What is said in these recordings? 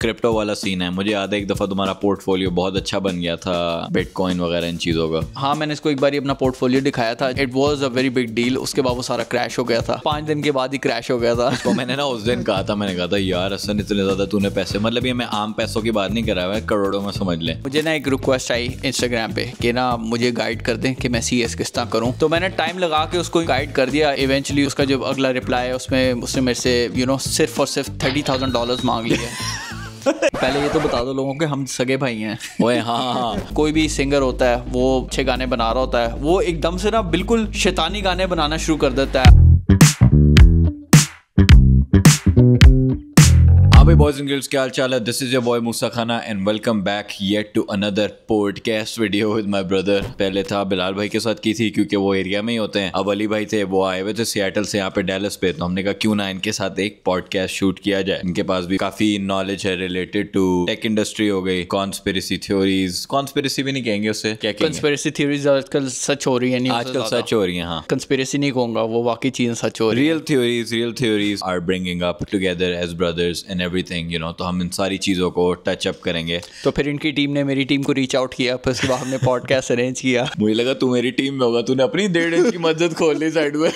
Crypto वाला scene है मुझे याद है एक दफ़ा तुम्हारा पोर्टफोलियो बहुत अच्छा बन गया था बिटकॉइन वगैरह इन चीज़ों का हाँ मैंने इसको एक बार अपना पोर्टफोलियो दिखाया था it was a very big deal उसके बाद वो सारा क्रैश हो गया था पांच दिन के बाद ही क्रैश हो गया था तो मैंने ना उस दिन कहा था मैंने कहा था यार असन इतने ज़्यादा तूने पैसे मतलब ये मैं आम पैसों की बात नहीं करा हुआ करोड़ों में समझ लें मुझे ना एक रिक्वेस्ट आई इंस्टाग्राम पे कि ना मुझे गाइड कर दें कि मैं सी एस किस तरह करूँ तो मैंने टाइम लगा के उसको गाइड कर दिया इवेंचुअली उसका जो अगला रिप्लाई है उसमें उसने मेरे से यू नो सिर्फ और सिर्फ थर्टी थाउजेंड डॉलर मांग लिया पहले ये तो बता दो लोगों के हम सगे भाई हैं ओए हाँ, हाँ हाँ कोई भी सिंगर होता है वो अच्छे गाने बना रहा होता है वो एकदम से ना बिल्कुल शैतानी गाने बनाना शुरू कर देता है भाई बॉयज एंड गर्ल्स क्या हाल चाल है दिस इज योर बॉय मूसा खाना and welcome back yet to another podcast video with my brother पहले था बिलाल भाई के साथ की थी क्योंकि वो एरिया में ही होते हैं अब अली भाई थे वो आए हुए थे सियाटल से यहाँ पे डेलस पे तो हमने कहा क्यों ना इनके साथ एक पॉडकास्ट शूट किया जाए इनके पास भी काफी नॉलेज है रिलेटेड टू टेक इंडस्ट्री हो गई कॉन्स्पेरेसी थ्योरीज कॉन्स्पेरेसी भी नहीं कहेंगे उससे क्या कॉन्स्पेरेसी थ्योरीज आजकल सच हो रही है आजकल सच हो रही है हाँ कंस्पेरेसी नहीं कहूंगा वो बाकी चीजें सच हो रही है real theories real theories are bringing up together as brothers and everything you know तो हम इन सारी चीज़ों को टच अप करेंगे तो फिर इनकी टीम ने मेरी टीम को रीच आउट किया फिर उसके बाद हमने पॉडकास्ट अरेंज किया मुझे लगा तू मेरी टीम में होगा तूने अपनी डेढ़ इंच की मस्जिद खोल ली साइड में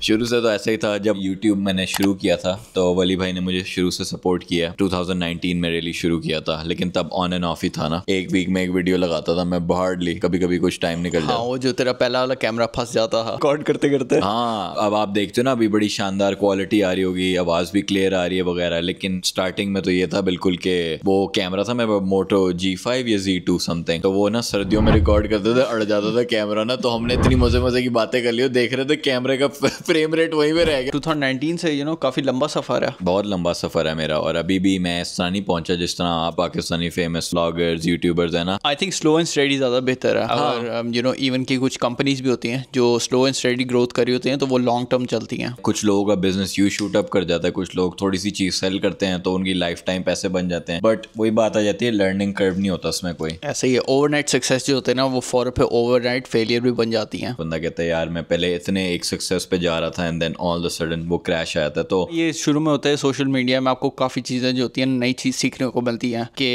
शुरू से तो ऐसा ही था जब यूट्यूब मैंने शुरू किया था तो वली भाई ने मुझे शुरू से सपोर्ट किया टू में रेली शुरू किया था लेकिन तब ऑन एंड ऑफ ही था ना एक वीक में एक वीडियो लगाता था मैं हार्डली कभी कभी कुछ टाइम निकल जाता हाँ, वो जो तेरा पहला वाला कैमरा फंस जाता है रिकॉर्ड करते करते हाँ अब आप देखते हो ना अभी बड़ी शानदार क्वालिटी आ रही होगी आवाज़ भी क्लियर आ रही है वगैरह लेकिन लेकिन स्टार्टिंग में तो ये था बिल्कुल के वो कैमरा था मैं मोटो जी फाइव या जी टू समथिंग तो वो ना सर्दियों में रिकॉर्ड करते थे अड़ जाता था कैमरा ना तो हमने इतनी मजे मजे की बातें कर ली देख रहे थे कैमरे का फ्रेम रेट वहीं पे रह गया टू से यू नो काफी लंबा सफर है बहुत लंबा सफर है मेरा और अभी भी मैं इस तरह नहीं पहुंचा जिस तरह पाकिस्तानी फेमस ब्लॉगर्स यूट्यूबर्स है ना I think slow and steady ज्यादा बेहतर है हाँ। और यू नो इवन की कुछ कंपनीज भी होती हैं जो स्लो एंड स्टडी ग्रोथ करी होती हैं तो वो लॉन्ग टर्म चलती हैं कुछ लोगों का बिजनेस यू शूट अप कर जाता है कुछ लोग थोड़ी सी चीज सेल कर करते हैं तो उनकी लाइफ टाइम पैसे बन जाते हैं बट वही बात आ जाती है लर्निंग कर्व नहीं होता उसमें कोई ऐसे ही ओवरनाइट सक्सेस जो होते हैं ना वो फॉर पे ओवरनाइट फेलियर भी बन जाती है बंदा कहता है यार मैं पहले इतने एक सक्सेस पे जा रहा था and then all the sudden वो क्रैश आया था तो ये शुरू में होता है सोशल मीडिया में आपको काफ़ी चीज़ें जो होती है नई चीज़ सीखने को मिलती है कि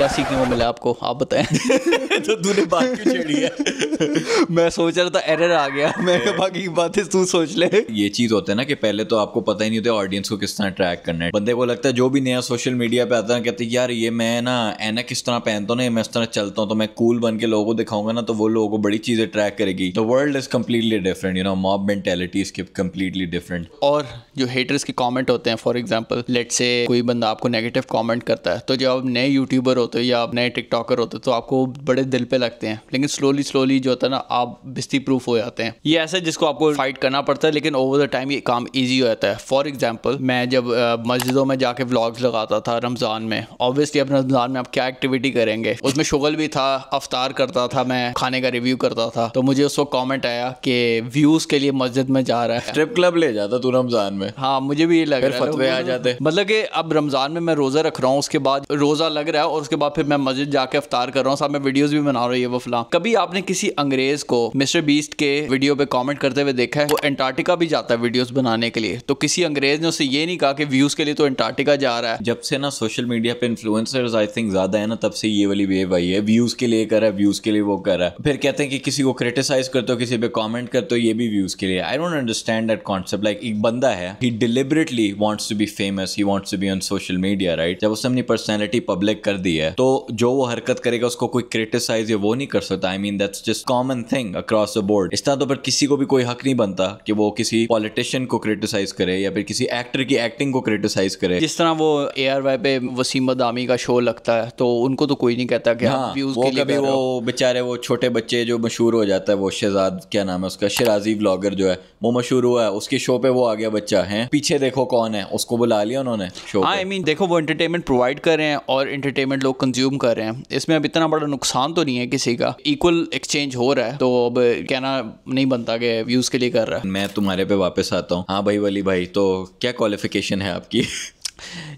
क्या सीखने को मिला आपको आप बताए तो तूने बात क्यों छेड़ी है मैं सोच रहा था एरर आ गया मैं बाकी बातें तू सोच ले ये चीज़ होता है ना कि पहले तो आपको पता ही नहीं होता ऑडियंस को किस तरह ट्रैक करना इंटरनेट बंदे को लगता है जो भी नया सोशल मीडिया पे आता है कहते हैं यार ये मैं ना एनक इस तरह पहनता हूँ मैं इस तरह चलता हूँ तो मैं कूल बन के लोगों को दिखाऊंगा ना तो वो लोगों को बड़ी चीज़ें ट्रैक करेगी the world is completely different you know mob mentality इसकी कम्प्लीटली डिफरेंट और जो हेटर्स के कॉमेंट होते हैं फॉर एग्जाम्पल लेट से कोई बंदा आपको नेगेटिव कॉमेंट करता है तो जब आप नए यूट्यूबर होते हो या आप नए टिकटॉकर होते हो तो आपको बड़े दिल पे लगते हैं लेकिन स्लोली स्लोली जो होता है ना आप बिस्ती प्रूफ हो जाते हैं ये ऐसा है जिसको आपको फाइट करना पड़ता है लेकिन ओवर द टाइम ये काम ईजी हो जाता है फॉर एग्जाम्पल मैं जब मस्जिदों में जाके व्लॉग्स लगाता था रमज़ान में ऑब्वियसली अब रमज़ान में आप क्या एक्टिविटी करेंगे उसमें शुगल भी था अफ्तार करता था मैं खाने का रिव्यू करता था तो मुझे उस वक्त कॉमेंट आया कि व्यूज़ के लिए मस्जिद में जा रहा है स्ट्रिप क्लब ले जाता तू रमज़ान में हाँ मुझे भी ये लग रहा है फतवे आ जाते मतलब कि अब रमज़ान में मैं रोज़ा रख रहा हूँ उसके बाद रोज़ा लग रहा है और उसके बाद फिर मैं मस्जिद जाके अफ्तार कर रहा हूँ साथ में वीडियोज़ भी बना रही है वो फिलहाल कभी आपने किसी अंग्रेज़ को मिस्टर बीस्ट के वीडियो पे कॉमेंट करते हुए देखा है वो एंटार्टिका भी जाता है वीडियोज़ बनाने के लिए तो किसी अंग्रेज़ ने उसे ये नहीं कहा कि व्यूज़ के लिए तो अंटार्टिका जा रहा है जब से ना सोशल मीडिया पे इन्फ्लुएंसर्स आई थिंक ज्यादा है ना तब से ये वाली वेव आई है व्यूज के लिए कर रहा है व्यूज के लिए वो कर रहा है फिर कहते हैं कि किसी को क्रिटिसाइज करते हो किसी पे कॉमेंट करते हो ये भी व्यूज के लिए I don't understand that concept like एक बंदा है ही deliberately wants to be famous ही wants to be on social media right जब उसने अपनी पर्सनैलिटी पब्लिक कर दी है तो जो वो हरकत करेगा उसको कोई क्रिटिसाइज या वो नहीं कर सकता I mean that's just common thing across the board इस तरह तो पर किसी को भी कोई हक नहीं बनता कि वो किसी पॉलिटिशियन को क्रिटिसाइज करे या फिर किसी एक्टर की एक्टिंग को क्रिटिस क्रिटिसाइज करे जिस तरह वो ए आर वाई पे वसीम अदामी का शो लगता है तो उनको तो कोई नहीं कहता कि हाँ, व्यूज वो कभी वो बेचारे वो छोटे बच्चे जो मशहूर हो जाता है वो शहजाद क्या नाम है उसका शराजी ब्लॉगर जो है वो मशहूर हुआ है उसके शो पे वो आ गया बच्चा है पीछे देखो कौन है उसको बुला लिया उन्होंने शो आई मीन देखो वो इंटरटेनमेंट प्रोवाइड कर रहे हैं और इंटरटेनमेंट लोग कंज्यूम कर रहे हैं इसमें अब इतना बड़ा नुकसान तो नहीं है किसी का इक्वल एक्सचेंज हो रहा है तो अब कहना नहीं बनता कि व्यूज के लिए कर रहा है मैं तुम्हारे पे वापस आता हूँ हाँ भाई वली भाई तो क्या क्वालिफिकेशन है आपकी की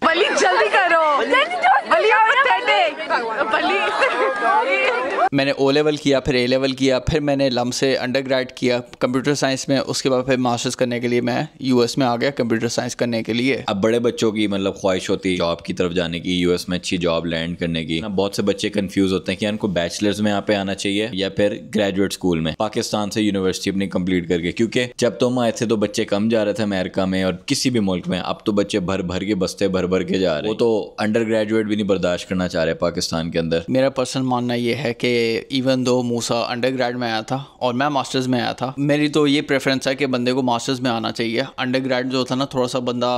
बलि जल्दी करो बली मैंने ओ लेवल किया फिर ए लेवल किया फिर मैंने लम से अंडर किया कंप्यूटर साइंस में उसके बाद फिर मास्टर्स करने के लिए मैं यूएस में आ गया कंप्यूटर साइंस करने के लिए अब बड़े बच्चों की मतलब ख्वाहिश होती है जॉब की तरफ जाने की यूएस में अच्छी जॉब लैंड करने की बहुत से बच्चे कन्फ्यूज होते हैं कि उनको बैचलर्स में यहाँ पे आना चाहिए या फिर ग्रेजुएट स्कूल में पाकिस्तान से यूनिवर्सिटी अपनी कंप्लीट करके क्योंकि जब तुम आए थे तो बच्चे कम जा रहे थे अमेरिका में और किसी भी मुल्क में अब तो बच्चे भर भर के बसते भर भर के जा रहे वो तो अंडर ग्रेजुएट भी नहीं बर्दाश्त करना चाह रहे पाकिस्तान के अंदर मेरा पर्सनल मानना यह है कि इवन दो मूसा अंडर ग्रेड में आया था और मैं मास्टर्स में आया था मेरी तो ये प्रेफरेंस है कि बंदे को मास्टर्स में आना चाहिए अंडर ग्रेड जो होता ना थोड़ा सा बंदा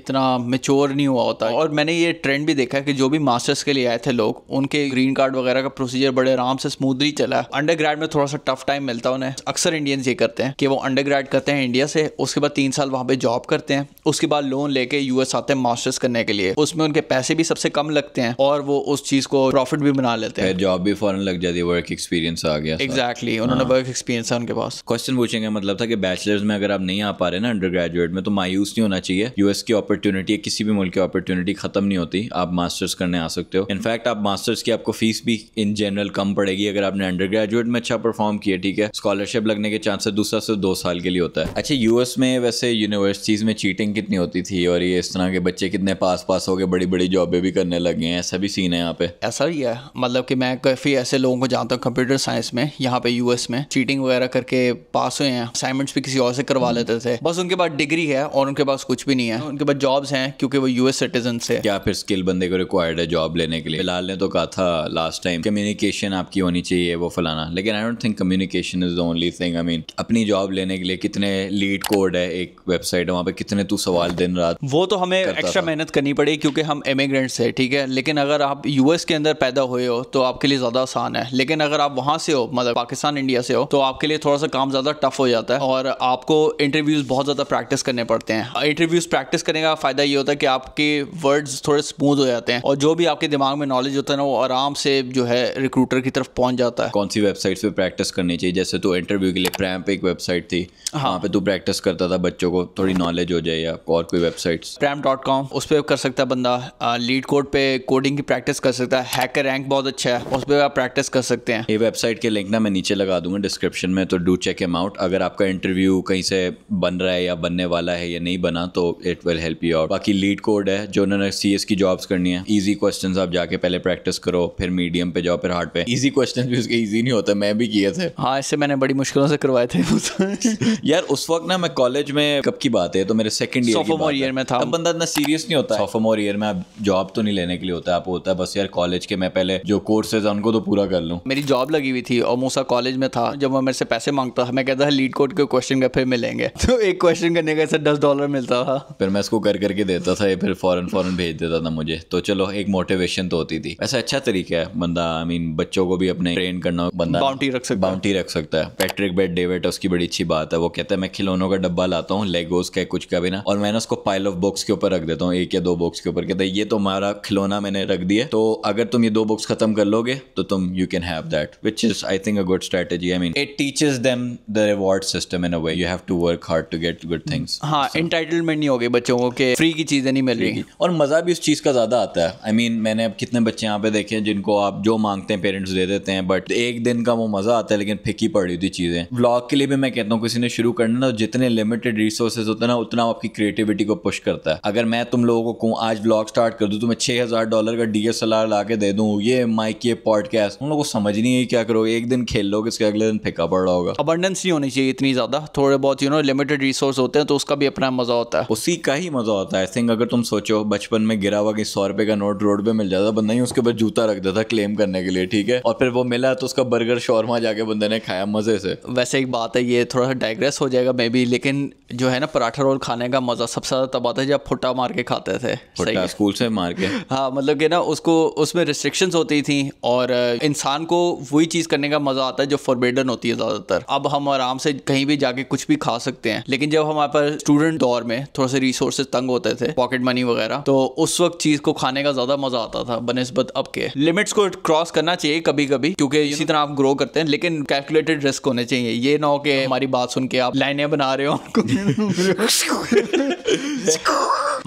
इतना मेच्योर नहीं हुआ होता और मैंने ये ट्रेंड भी देखा है कि जो भी मास्टर्स के लिए आए थे लोग उनके ग्रीन कार्ड वगैरह का प्रोसीजर बड़े आराम से स्मूथली चला अंडर ग्रेड में थोड़ा सा टफ टाइम मिलता है उन्हें अक्सर इंडियंस ये करते हैं कि वो अंडर ग्रेड करते हैं इंडिया से उसके बाद तीन साल वहाँ पे जॉब करते हैं उसके बाद लोन लेके यूएस आते हैं मास्टर्स करने के लिए उसमें उनके पैसे भी सबसे कम लगते हैं और वो उस चीज़ को प्रॉफिट भी बना लेते हैं जॉब भी फॉरन लग ज्यादा वर्क एक्सपीरियंस आ गया एग्जैक्टली exactly, उन्होंने वर्क हाँ। एक्सपीरियंस है उनके पास क्वेश्चन पूछेंगे मतलब था कि बैचलर्स में अगर आप नहीं आ पा रहे ना अंडर ग्रेजुएट में तो मायूस नहीं होना चाहिए यूएस की अपॉर्चुनिटी है किसी भी मुल्क की अपॉर्चुनिटी खत्म नहीं होती आप मास्टर्स करने आ सकते हो इनफैक्ट आप मास्टर्स की आपको फीस भी इन जनरल कम पड़ेगी अगर आपने अंडर ग्रेजुएट में अच्छा परफॉर्म किया ठीक है स्कॉलरशिप लगने के चांसेस दूसरा से दो साल के लिए होता है अच्छा यूएस में वैसे यूनिवर्सिटीज में चीटिंग कितनी होती थी और ये इस तरह के बच्चे कितने पास पास हो गए बड़ी बड़ी जॉबें भी करने लगे हैं ऐसा भी सीन है यहाँ पे ऐसा ही है मतलब कि मैं काफ़ी ऐसे लोग लोगों को जहाँ तक कंप्यूटर साइंस में यहाँ पे यूएस में चीटिंग वगैरह करके पास हुए हैं असाइनमेंट्स भी किसी और से करवा लेते थे बस उनके पास डिग्री है और उनके पास कुछ भी नहीं है उनके पास जॉब्स हैं क्योंकि वो यूएस सिटीजन से क्या फिर स्किल बंदे को रिक्वायर्ड है जॉब लेने के लिए फिलहाल ने तो कहा था लास्ट टाइम कम्युनिकेशन आपकी होनी चाहिए वो फलाना लेकिन I don't think communication is the only thing I mean अपनी जॉब लेने के लिए कितने लीड कोड है एक वेबसाइट है वहाँ पे कितने तू सवाल दिन रात वो तो हमें एक्स्ट्रा मेहनत करनी पड़ेगी क्योंकि हम इमिग्रेंट्स है ठीक है लेकिन अगर आप यूएस के अंदर पैदा हुए हो तो आपके लिए ज़्यादा आसान आसान है लेकिन अगर आप वहाँ से हो मतलब पाकिस्तान इंडिया से हो तो आपके लिए थोड़ा सा काम ज़्यादा टफ हो जाता है और आपको इंटरव्यूज़ बहुत ज़्यादा प्रैक्टिस करने पड़ते हैं इंटरव्यूज़ प्रैक्टिस करने का फ़ायदा ये होता है कि आपके वर्ड्स थोड़े स्मूथ हो जाते हैं और जो भी आपके दिमाग में नॉलेज होता है ना वो आराम से जो है रिक्रूटर की तरफ पहुंच जाता है कौन सी वेबसाइट पे प्रैक्टिस करनी चाहिए जैसे तो इंटरव्यू के लिए प्रैम्प एक वेबसाइट थी हाँ पे तू प्रैक्टिस करता था बच्चों को थोड़ी नॉलेज हो जाए या और कोई वेबसाइट प्रैम डॉट कॉम उस पर कर सकता है बंदा लीड कोड पे कोडिंग की प्रैक्टिस कर सकता है हैकर रैंक बहुत अच्छा है उस पर आप प्रैक्टिस प्रैक्टिस कर सकते हैं ये वेबसाइट के लिंक ना मैं नीचे लगा दूंगा डिस्क्रिप्शन में तो डू चेक एम आउट अगर आपका इंटरव्यू कहीं से बन रहा है या बनने वाला है या नहीं बना तो it will help you out बाकी लीड कोड है जो उन्होंने सी की जॉब्स करनी है ईजी क्वेश्चन आप जाके पहले प्रैक्टिस करो फिर मीडियम पे जाओ फिर हार्ड पे ईजी क्वेश्चन भी उसके ईजी नहीं होता मैं भी किए थे हाँ इससे मैंने बड़ी मुश्किलों से करवाए थे तो। यार उस वक्त ना मैं कॉलेज में कब की बात है तो मेरे सेकंड ईयर ईयर में था बंदा इतना सीरियस नहीं होता सोफोमोर ईयर में आप जॉब तो नहीं लेने के लिए होता है आप होता है बस यार कॉलेज के मैं पहले जो कोर्सेज है उनको तो पूरा कर लूँ मेरी जॉब लगी हुई थी और मूसा कॉलेज में था जब वो मेरे से पैसे मांगता था मैं कहता था लीड कोड के क्वेश्चन का फिर मिलेंगे तो एक क्वेश्चन करने का दस डॉलर मिलता था फिर मैं इसको कर करके देता था फिर फॉरन फॉरन भेज देता था मुझे तो चलो एक मोटिवेशन तो होती थी ऐसा अच्छा तरीका है बंदा आई मीन बच्चों को भी अपने ट्रेन करना बंदा बाउंटी रख सकता बाउंटी रख सकता है पैट्रिक बेट डेविट उसकी बड़ी अच्छी बात है वो कहता है मैं खिलौनों का डब्बा लाता हूँ लेगोज का कुछ का भी ना और मैंने उसको पाइल ऑफ बुक्स के ऊपर रख देता हूँ एक या दो बुक्स के ऊपर कहता है ये तुम्हारा तो खिलौना मैंने रख दिया तो अगर तुम ये दो बुक्स खत्म कर लोगे तो तुम you can have that, which is, I think, a good strategy. I mean, it teaches them the reward system in a way. You have to work hard to get good things. Mm. हाँ entitlement नहीं हो गई बच्चों को कि free की चीज़ें नहीं मिल रही और मज़ा भी उस चीज़ का ज़्यादा आता है आई I मीन mean, मैंने अब कितने बच्चे यहाँ पे देखे हैं जिनको आप जो मांगते हैं पेरेंट्स दे देते हैं बट एक दिन का वो मज़ा आता है लेकिन फिकी पड़ी होती चीज़ें ब्लॉग के लिए भी मैं कहता हूँ किसी ने शुरू करना ना जितने लिमिटेड रिसोर्सेज होते हैं ना उतना आपकी क्रिएटिविटी को पुश करता है अगर मैं तुम लोगों को कहूँ आज ब्लॉग स्टार्ट कर दूँ तो मैं छः हज़ार डॉलर का डी एस एल आर ला के दे दूँ ये माइक ये पॉडकास्ट लोग को समझ नहीं है क्या करोगे एक दिन खेल लोगे उसके अगले दिन फेंका पड़ रहा होगा अबंडेंस नहीं होनी चाहिए इतनी ज़्यादा थोड़े बहुत यू नो लिमिटेड रिसोर्स होते हैं तो उसका भी अपना मज़ा होता है उसी का ही मज़ा होता है आई थिंक अगर तुम सोचो बचपन में गिरा हुआ कि सौ रुपए का नोट रोड पे मिल जाता बंदा ही उसके ऊपर जूता रख देता क्लेम करने के लिए ठीक है और फिर वो मिला तो उसका बर्गर शौरमा जाके बंदे ने खाया मज़े से वैसे एक बात है ये थोड़ा सा डाइग्रेस हो जाएगा मे बी लेकिन जो है ना पराठा रोल खाने का मज़ा सबसे ज़्यादा तब आता है जब फुटा मार के खाते थे स्कूल से मार के हाँ मतलब कि ना उसको उसमें रिस्ट्रिक्शंस होती थी और इन uh, इंसान को वही चीज़ करने का मज़ा आता है जो फॉरबेडन होती है ज़्यादातर अब हम आराम से कहीं भी जाके कुछ भी खा सकते हैं लेकिन जब हमारे पास स्टूडेंट दौर में थोड़े से रिसोर्सेज तंग होते थे पॉकेट मनी वगैरह तो उस वक्त चीज़ को खाने का ज़्यादा मज़ा आता था बनस्बत अब के लिमिट्स को क्रॉस करना चाहिए कभी कभी क्योंकि इसी तरह आप ग्रो करते हैं लेकिन कैलकुलेटेड रिस्क होने चाहिए ये ना हो कि हमारी बात सुन के आप लाइने बना रहे हो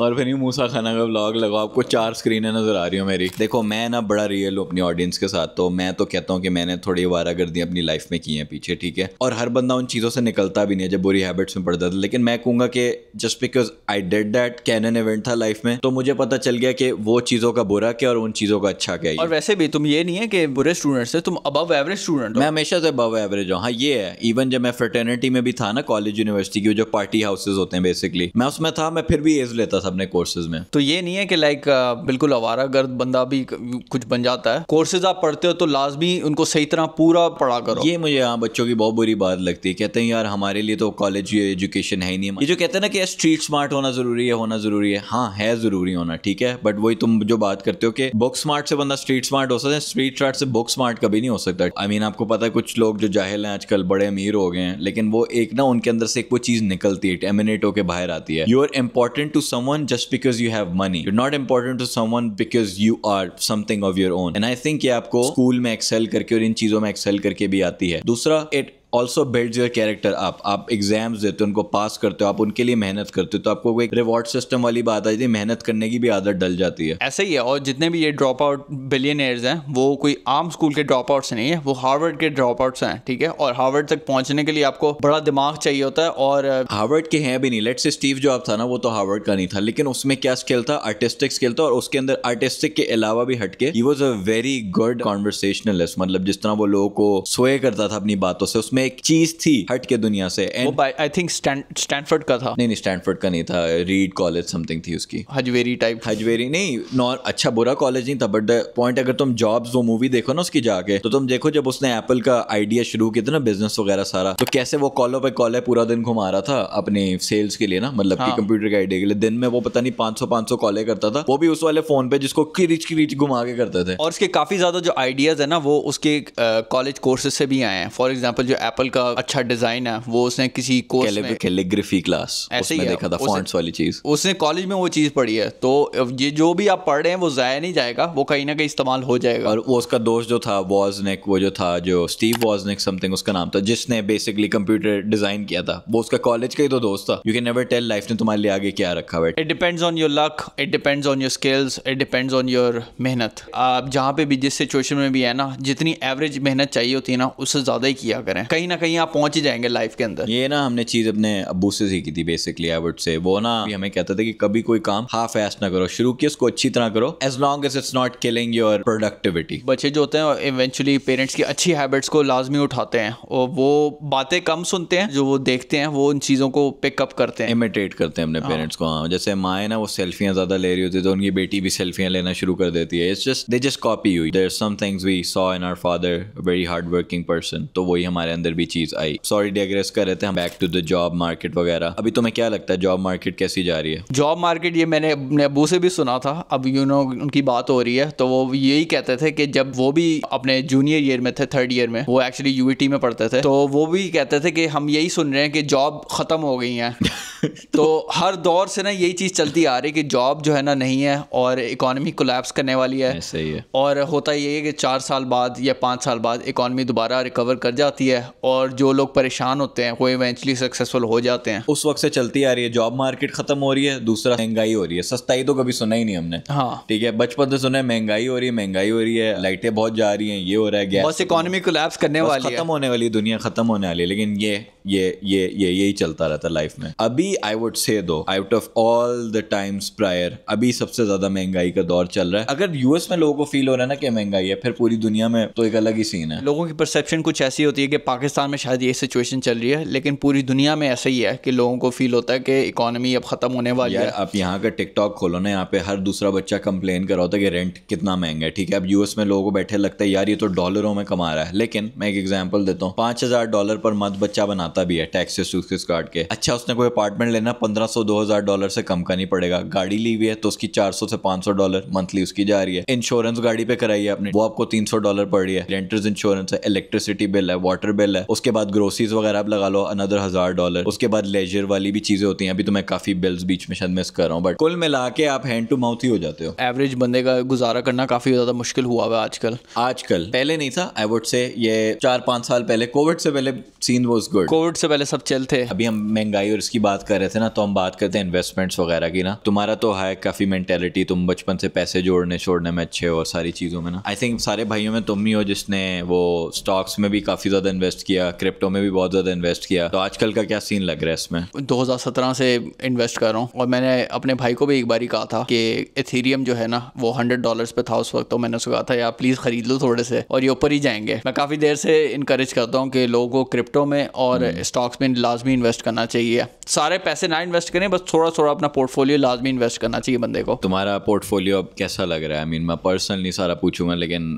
और फिर मूसा खाना का ब्लॉग लगाओ आपको चार स्क्रीनें नजर आ रही हो मेरी देखो मैं ना बड़ा रियल हूँ अपनी ऑडियंस के साथ तो मैं मैं तो कहता हूँ कि मैंने थोड़ी वारा गर्दियाँ अपनी लाइफ में की हैं पीछे ठीक है और हर बंदा उन चीज़ों से निकलता भी नहीं है जब बुरी हैबिट्स में पड़ता था लेकिन मैं कहूँगा कि just because I did that an event था लाइफ में तो मुझे पता चल गया कि वो चीज़ों का बुरा क्या और उन चीज़ों का अच्छा क्या और वैसे भी तुम ये नहीं है कि बुरे स्टूडेंट से तुम अबव एवरेज स्टूडेंट मैं हमेशा से अबव एवरेज हूँ हाँ ये है इवन जब मैं फर्टर्निटी में भी था ना कॉलेज यूनिवर्सिटी की जो पार्टी हाउसेज होते हैं बेसिकली मैं उसमें था मैं फिर भी एज लेता था अपने कोर्सेज में तो ये नहीं है कि लाइक बिल्कुल आवारा गर्द बंदा भी कुछ बन जाता है कोर्सेज आप पढ़ते हो तो लाजमी उनको सही तरह पूरा पढ़ा करो ये मुझे यहाँ बच्चों की बहुत बुरी बात लगती है कहते हैं यार हमारे लिए तो कॉलेज एजुकेशन है ही नहीं ये जो कहते हैं ना कि स्ट्रीट स्मार्ट होना ज़रूरी है होना ज़रूरी है हाँ है ज़रूरी होना ठीक है बट वही तुम जो बात करते हो कि बुक स्मार्ट से बंदा स्ट्रीट स्मार्ट हो सकता है स्ट्रीट स्मार्ट से बुक स्मार्ट कभी नहीं हो सकता आई I मीन mean, आपको पता है कुछ लोग जो जाहिल हैं आजकल बड़े अमीर हो गए हैं लेकिन वो एक ना उनके अंदर से एक वो चीज़ निकलती है टेमिनेट होकर बाहर आती है you are important to someone just because you have money you not important to someone because you are something of your own and I think ये आपको स्कूल स्कूल में एक्सेल करके और इन चीज़ों में एक्सेल करके भी आती है दूसरा it also build your character आप आप एग्जाम्स देते हो उनको पास करते हो आप उनके लिए मेहनत करते हो तो आपको एक रिवॉर्ड सिस्टम वाली बात आ जाती है मेहनत करने की भी आदत डल जाती है ऐसा ही है और जितने भी ये ड्रॉप आउट बिलियनर्स हैं वो कोई आम स्कूल के ड्रॉप आउट्स नहीं है वो हार्वर्ड के ड्रॉप आउट्स हैं ठीक है और हार्वर्ड तक पहुंचने के लिए आपको बड़ा दिमाग चाहिए होता है और हार्वर्ड के हैं भी नहीं लेट से स्टीव जॉब था ना वो तो हार्वर्ड का नहीं था लेकिन उसमें क्या स्किल था आर्टिस्टिक स्किल था और उसके अंदर आर्टिस्टिक के अलावा भी हटके ही was a very good conversationalist मतलब जिस तरह वो लोगों को स्वे करता था अपनी बातों से उसमें में एक चीज थी हट के दुनिया से आई थिंक स्टैनफर्ड का था नहीं नहीं स्टैनफर्ड का नहीं था रीड कॉलेज समथिंग थी उसकी हजवेरी टाइप हजवेरी नहीं नॉर अच्छा बुरा कॉलेज नहीं था बट द पॉइंट अगर तुम जॉब्स वो मूवी देखो ना उसकी जाके तो तुम देखो जब उसने एप्पल का आइडिया शुरू किया था ना बिजनेस वगैरह सारा तो कैसे वो कॉलो पे कॉले पूरा दिन घुमा रहा था अपने सेल्स के लिए ना मतलब हाँ. कंप्यूटर के आइडिया के लिए दिन में वो पता नहीं पांच सौ पांच सौ कॉले करता था वो भी उस वाले फोन पे जिसको किरिच किरिच घुमा के करते थे और उसके काफी ज्यादा जो आइडियाज है ना वो उसके कॉलेज कोर्सेज से भी आए हैं फॉर एग्जाम्पल जो एप्पल का अच्छा डिजाइन है वो उसने किसी कोर्स में कैलिग्राफी क्लास ऐसे ही देखा था फॉन्ट्स वाली चीज उसने कॉलेज में वो चीज पढ़ी है तो ये जो भी आप पढ़ रहे हैं वो जाया नहीं जाएगा वो कहीं ना कहीं इस्तेमाल हो जाएगा और वो उसका दोस्त जो था वॉजनेक वो जो था जो स्टीव वॉजनेक समथिंग उसका नाम था जिसने बेसिकली कंप्यूटर डिजाइन किया था वो उसका कॉलेज का ही तो दोस्त था you can never tell life ने तुम्हारे लिए आगे क्या रखा हुआ it depends on your luck it depends on your skills it depends on your मेहनत आप जहाँ पे भी जिस सिचुएशन में भी है ना जितनी एवरेज मेहनत चाहिए होती है ना उससे ज्यादा ही किया करें कहीं कहीं ना कहीं आप पहुंच ही जाएंगे लाइफ के अंदर ये ना हमने चीज अपने अबू से सीखी थी बेसिकली आई वुड से वो ना भी हमें कहता था कि कभी कोई काम हाफ एस ना करो शुरू किया उसको अच्छी तरह करो as long as it's not killing your productivity बच्चे जो होते हैं इवेंचुअली पेरेंट्स की अच्छी हैबिट्स को लाजमी उठाते हैं और वो बातें कम सुनते हैं जो वो देखते हैं वो उन चीज़ों को पिकअप करते हैं इमिटेट करते हैं अपने पेरेंट्स हाँ। को हाँ जैसे माए ना वो सेल्फियां ज़्यादा ले रही होती है तो उनकी बेटी भी सेल्फियां लेना शुरू कर देती है it's just they just copy हुई there some things we saw in our father very hard working person तो वही हमारे अंदर अंदर भी चीज़ आई सॉरी डेग्रेस कर रहे थे हम back to the job market वगैरह अभी तुम्हें तो क्या लगता है जॉब मार्केट कैसी जा रही है जॉब मार्केट ये मैंने अपने अबू से भी सुना था अब यू नो उनकी बात हो रही है तो वो यही कहते थे कि जब वो भी अपने जूनियर ईयर में थे थर्ड ईयर में वो एक्चुअली यूईटी e में पढ़ते थे तो वो भी कहते थे कि हम यही सुन रहे हैं कि जॉब ख़त्म हो गई है तो हर दौर से ना यही चीज़ चलती आ रही है कि जॉब जो है ना नहीं है और इकोनॉमी कोलैप्स करने वाली है सही है और होता ये है कि चार साल बाद या पांच साल बाद इकोनॉमी दोबारा रिकवर कर जाती है और जो लोग परेशान होते हैं वो इवेंचुअली सक्सेसफुल हो जाते हैं उस वक्त से चलती आ रही है जॉब मार्केट खत्म हो रही है दूसरा महंगाई हो रही है सस्ताई तो कभी सुना ही नहीं हमने हाँ ठीक है बचपन से सुना है महंगाई हो रही है महंगाई हो रही है लाइटें बहुत जा रही है ये हो रहा है गैस इकोनॉमी को लैप्स करने वाली खत्म होने वाली दुनिया खत्म होने वाली है लेकिन ये ये ये ये यही चलता रहता है लाइफ में अभी आई वुड से दो out of all the times prior अभी सबसे ज्यादा महंगाई का दौर चल रहा है अगर यूएस में लोगों को फील हो रहा है ना कि महंगाई है फिर पूरी दुनिया में तो एक अलग ही सीन है लोगों की परसेप्शन कुछ ऐसी होती है कि पाकिस्तान में शायद ये सिचुएशन चल रही है लेकिन पूरी दुनिया में ऐसा ही है कि लोगों को फील होता है कि इकोनॉमी अब खत्म होने वाली है आप यहाँ का टिकटॉक खोलो ना यहाँ पे हर दूसरा बच्चा कंप्लेन कर रहा होता है कि रेंट कितना महंगा है ठीक है अब यूएस में लोगों को बैठे लगता है यार ये तो डॉलरों में कमा रहा है लेकिन मैं एक एग्जाम्पल देता हूँ पांच डॉलर पर मत बच्चा बनाता आता भी है टैक्सेस टूक्सेस काट के अच्छा उसने कोई अपार्टमेंट लेना पंद्रह सौ दो हजार डॉलर से कम का नहीं पड़ेगा गाड़ी ली हुई है तो उसकी चार सौ से पांच सौ डॉलर मंथली उसकी जा रही है इंश्योरेंस गाड़ी पे कराई है अपने वो आपको तीन सौ डॉलर पड़ रही है रेंटर्स इंश्योरेंस है इलेक्ट्रिसिटी बिल है वाटर बिल है उसके बाद ग्रोसरीज वगैरह आप लगा लो अनदर हजार डॉलर उसके बाद लेजर वाली भी चीजें होती है अभी तो मैं काफी बिल्स बीच में शायद मिस कर रहा हूँ बट कुल मिला के आप हैंड टू माउथ ही हो जाते हो एवरेज बंदे का गुजारा करना काफी ज्यादा मुश्किल हुआ हुआ आजकल आजकल पहले नहीं था आई वुड से ये चार पांच साल पहले कोविड से पहले सीन वॉज गुड कोविड से पहले सब चल थे अभी हम महंगाई और इसकी बात कर रहे थे ना तो हम बात करते हैं इन्वेस्टमेंट्स वगैरह की ना तुम्हारा तो है काफ़ी मैंटेलिटी तुम बचपन से पैसे जोड़ने छोड़ने में अच्छे हो और सारी चीज़ों में ना आई थिंक सारे भाइयों में तुम ही हो जिसने वो स्टॉक्स में भी काफ़ी ज़्यादा इन्वेस्ट किया क्रिप्टो में भी बहुत ज़्यादा इन्वेस्ट किया तो आजकल का क्या सीन लग रहा है इसमें दो से इन्वेस्ट कर रहा हूँ और मैंने अपने भाई को भी एक बार ही कहा था कि एथीरियम जो है ना वो हंड्रेड डॉलर पे था उस वक्त तो मैंने उसको कहा था यार प्लीज़ खरीद लो थोड़े से और ये ऊपर ही जाएंगे मैं काफ़ी देर से इनक्रेज करता हूँ कि लोगों को क्रिप्टो में और हम्म। स्टॉक्स में लाजमी इन्वेस्ट करना चाहिए सारे पैसे ना इन्वेस्ट करें बस थोड़ा थोड़ा अपना पोर्टफोलियो लाजमी इन्वेस्ट करना चाहिए बंदे को तुम्हारा पोर्टफोलियो अब कैसा लग रहा है आई मीन मैं पर्सनली सारा पूछूंगा लेकिन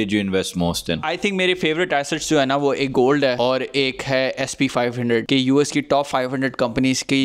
did you invest most in I think मेरी फेवरेट एसेट्स जो है ना वो एक गोल्ड है और एक है एस पी फाइव हंड्रेड की यूएस की टॉप फाइव हंड्रेड कंपनीज की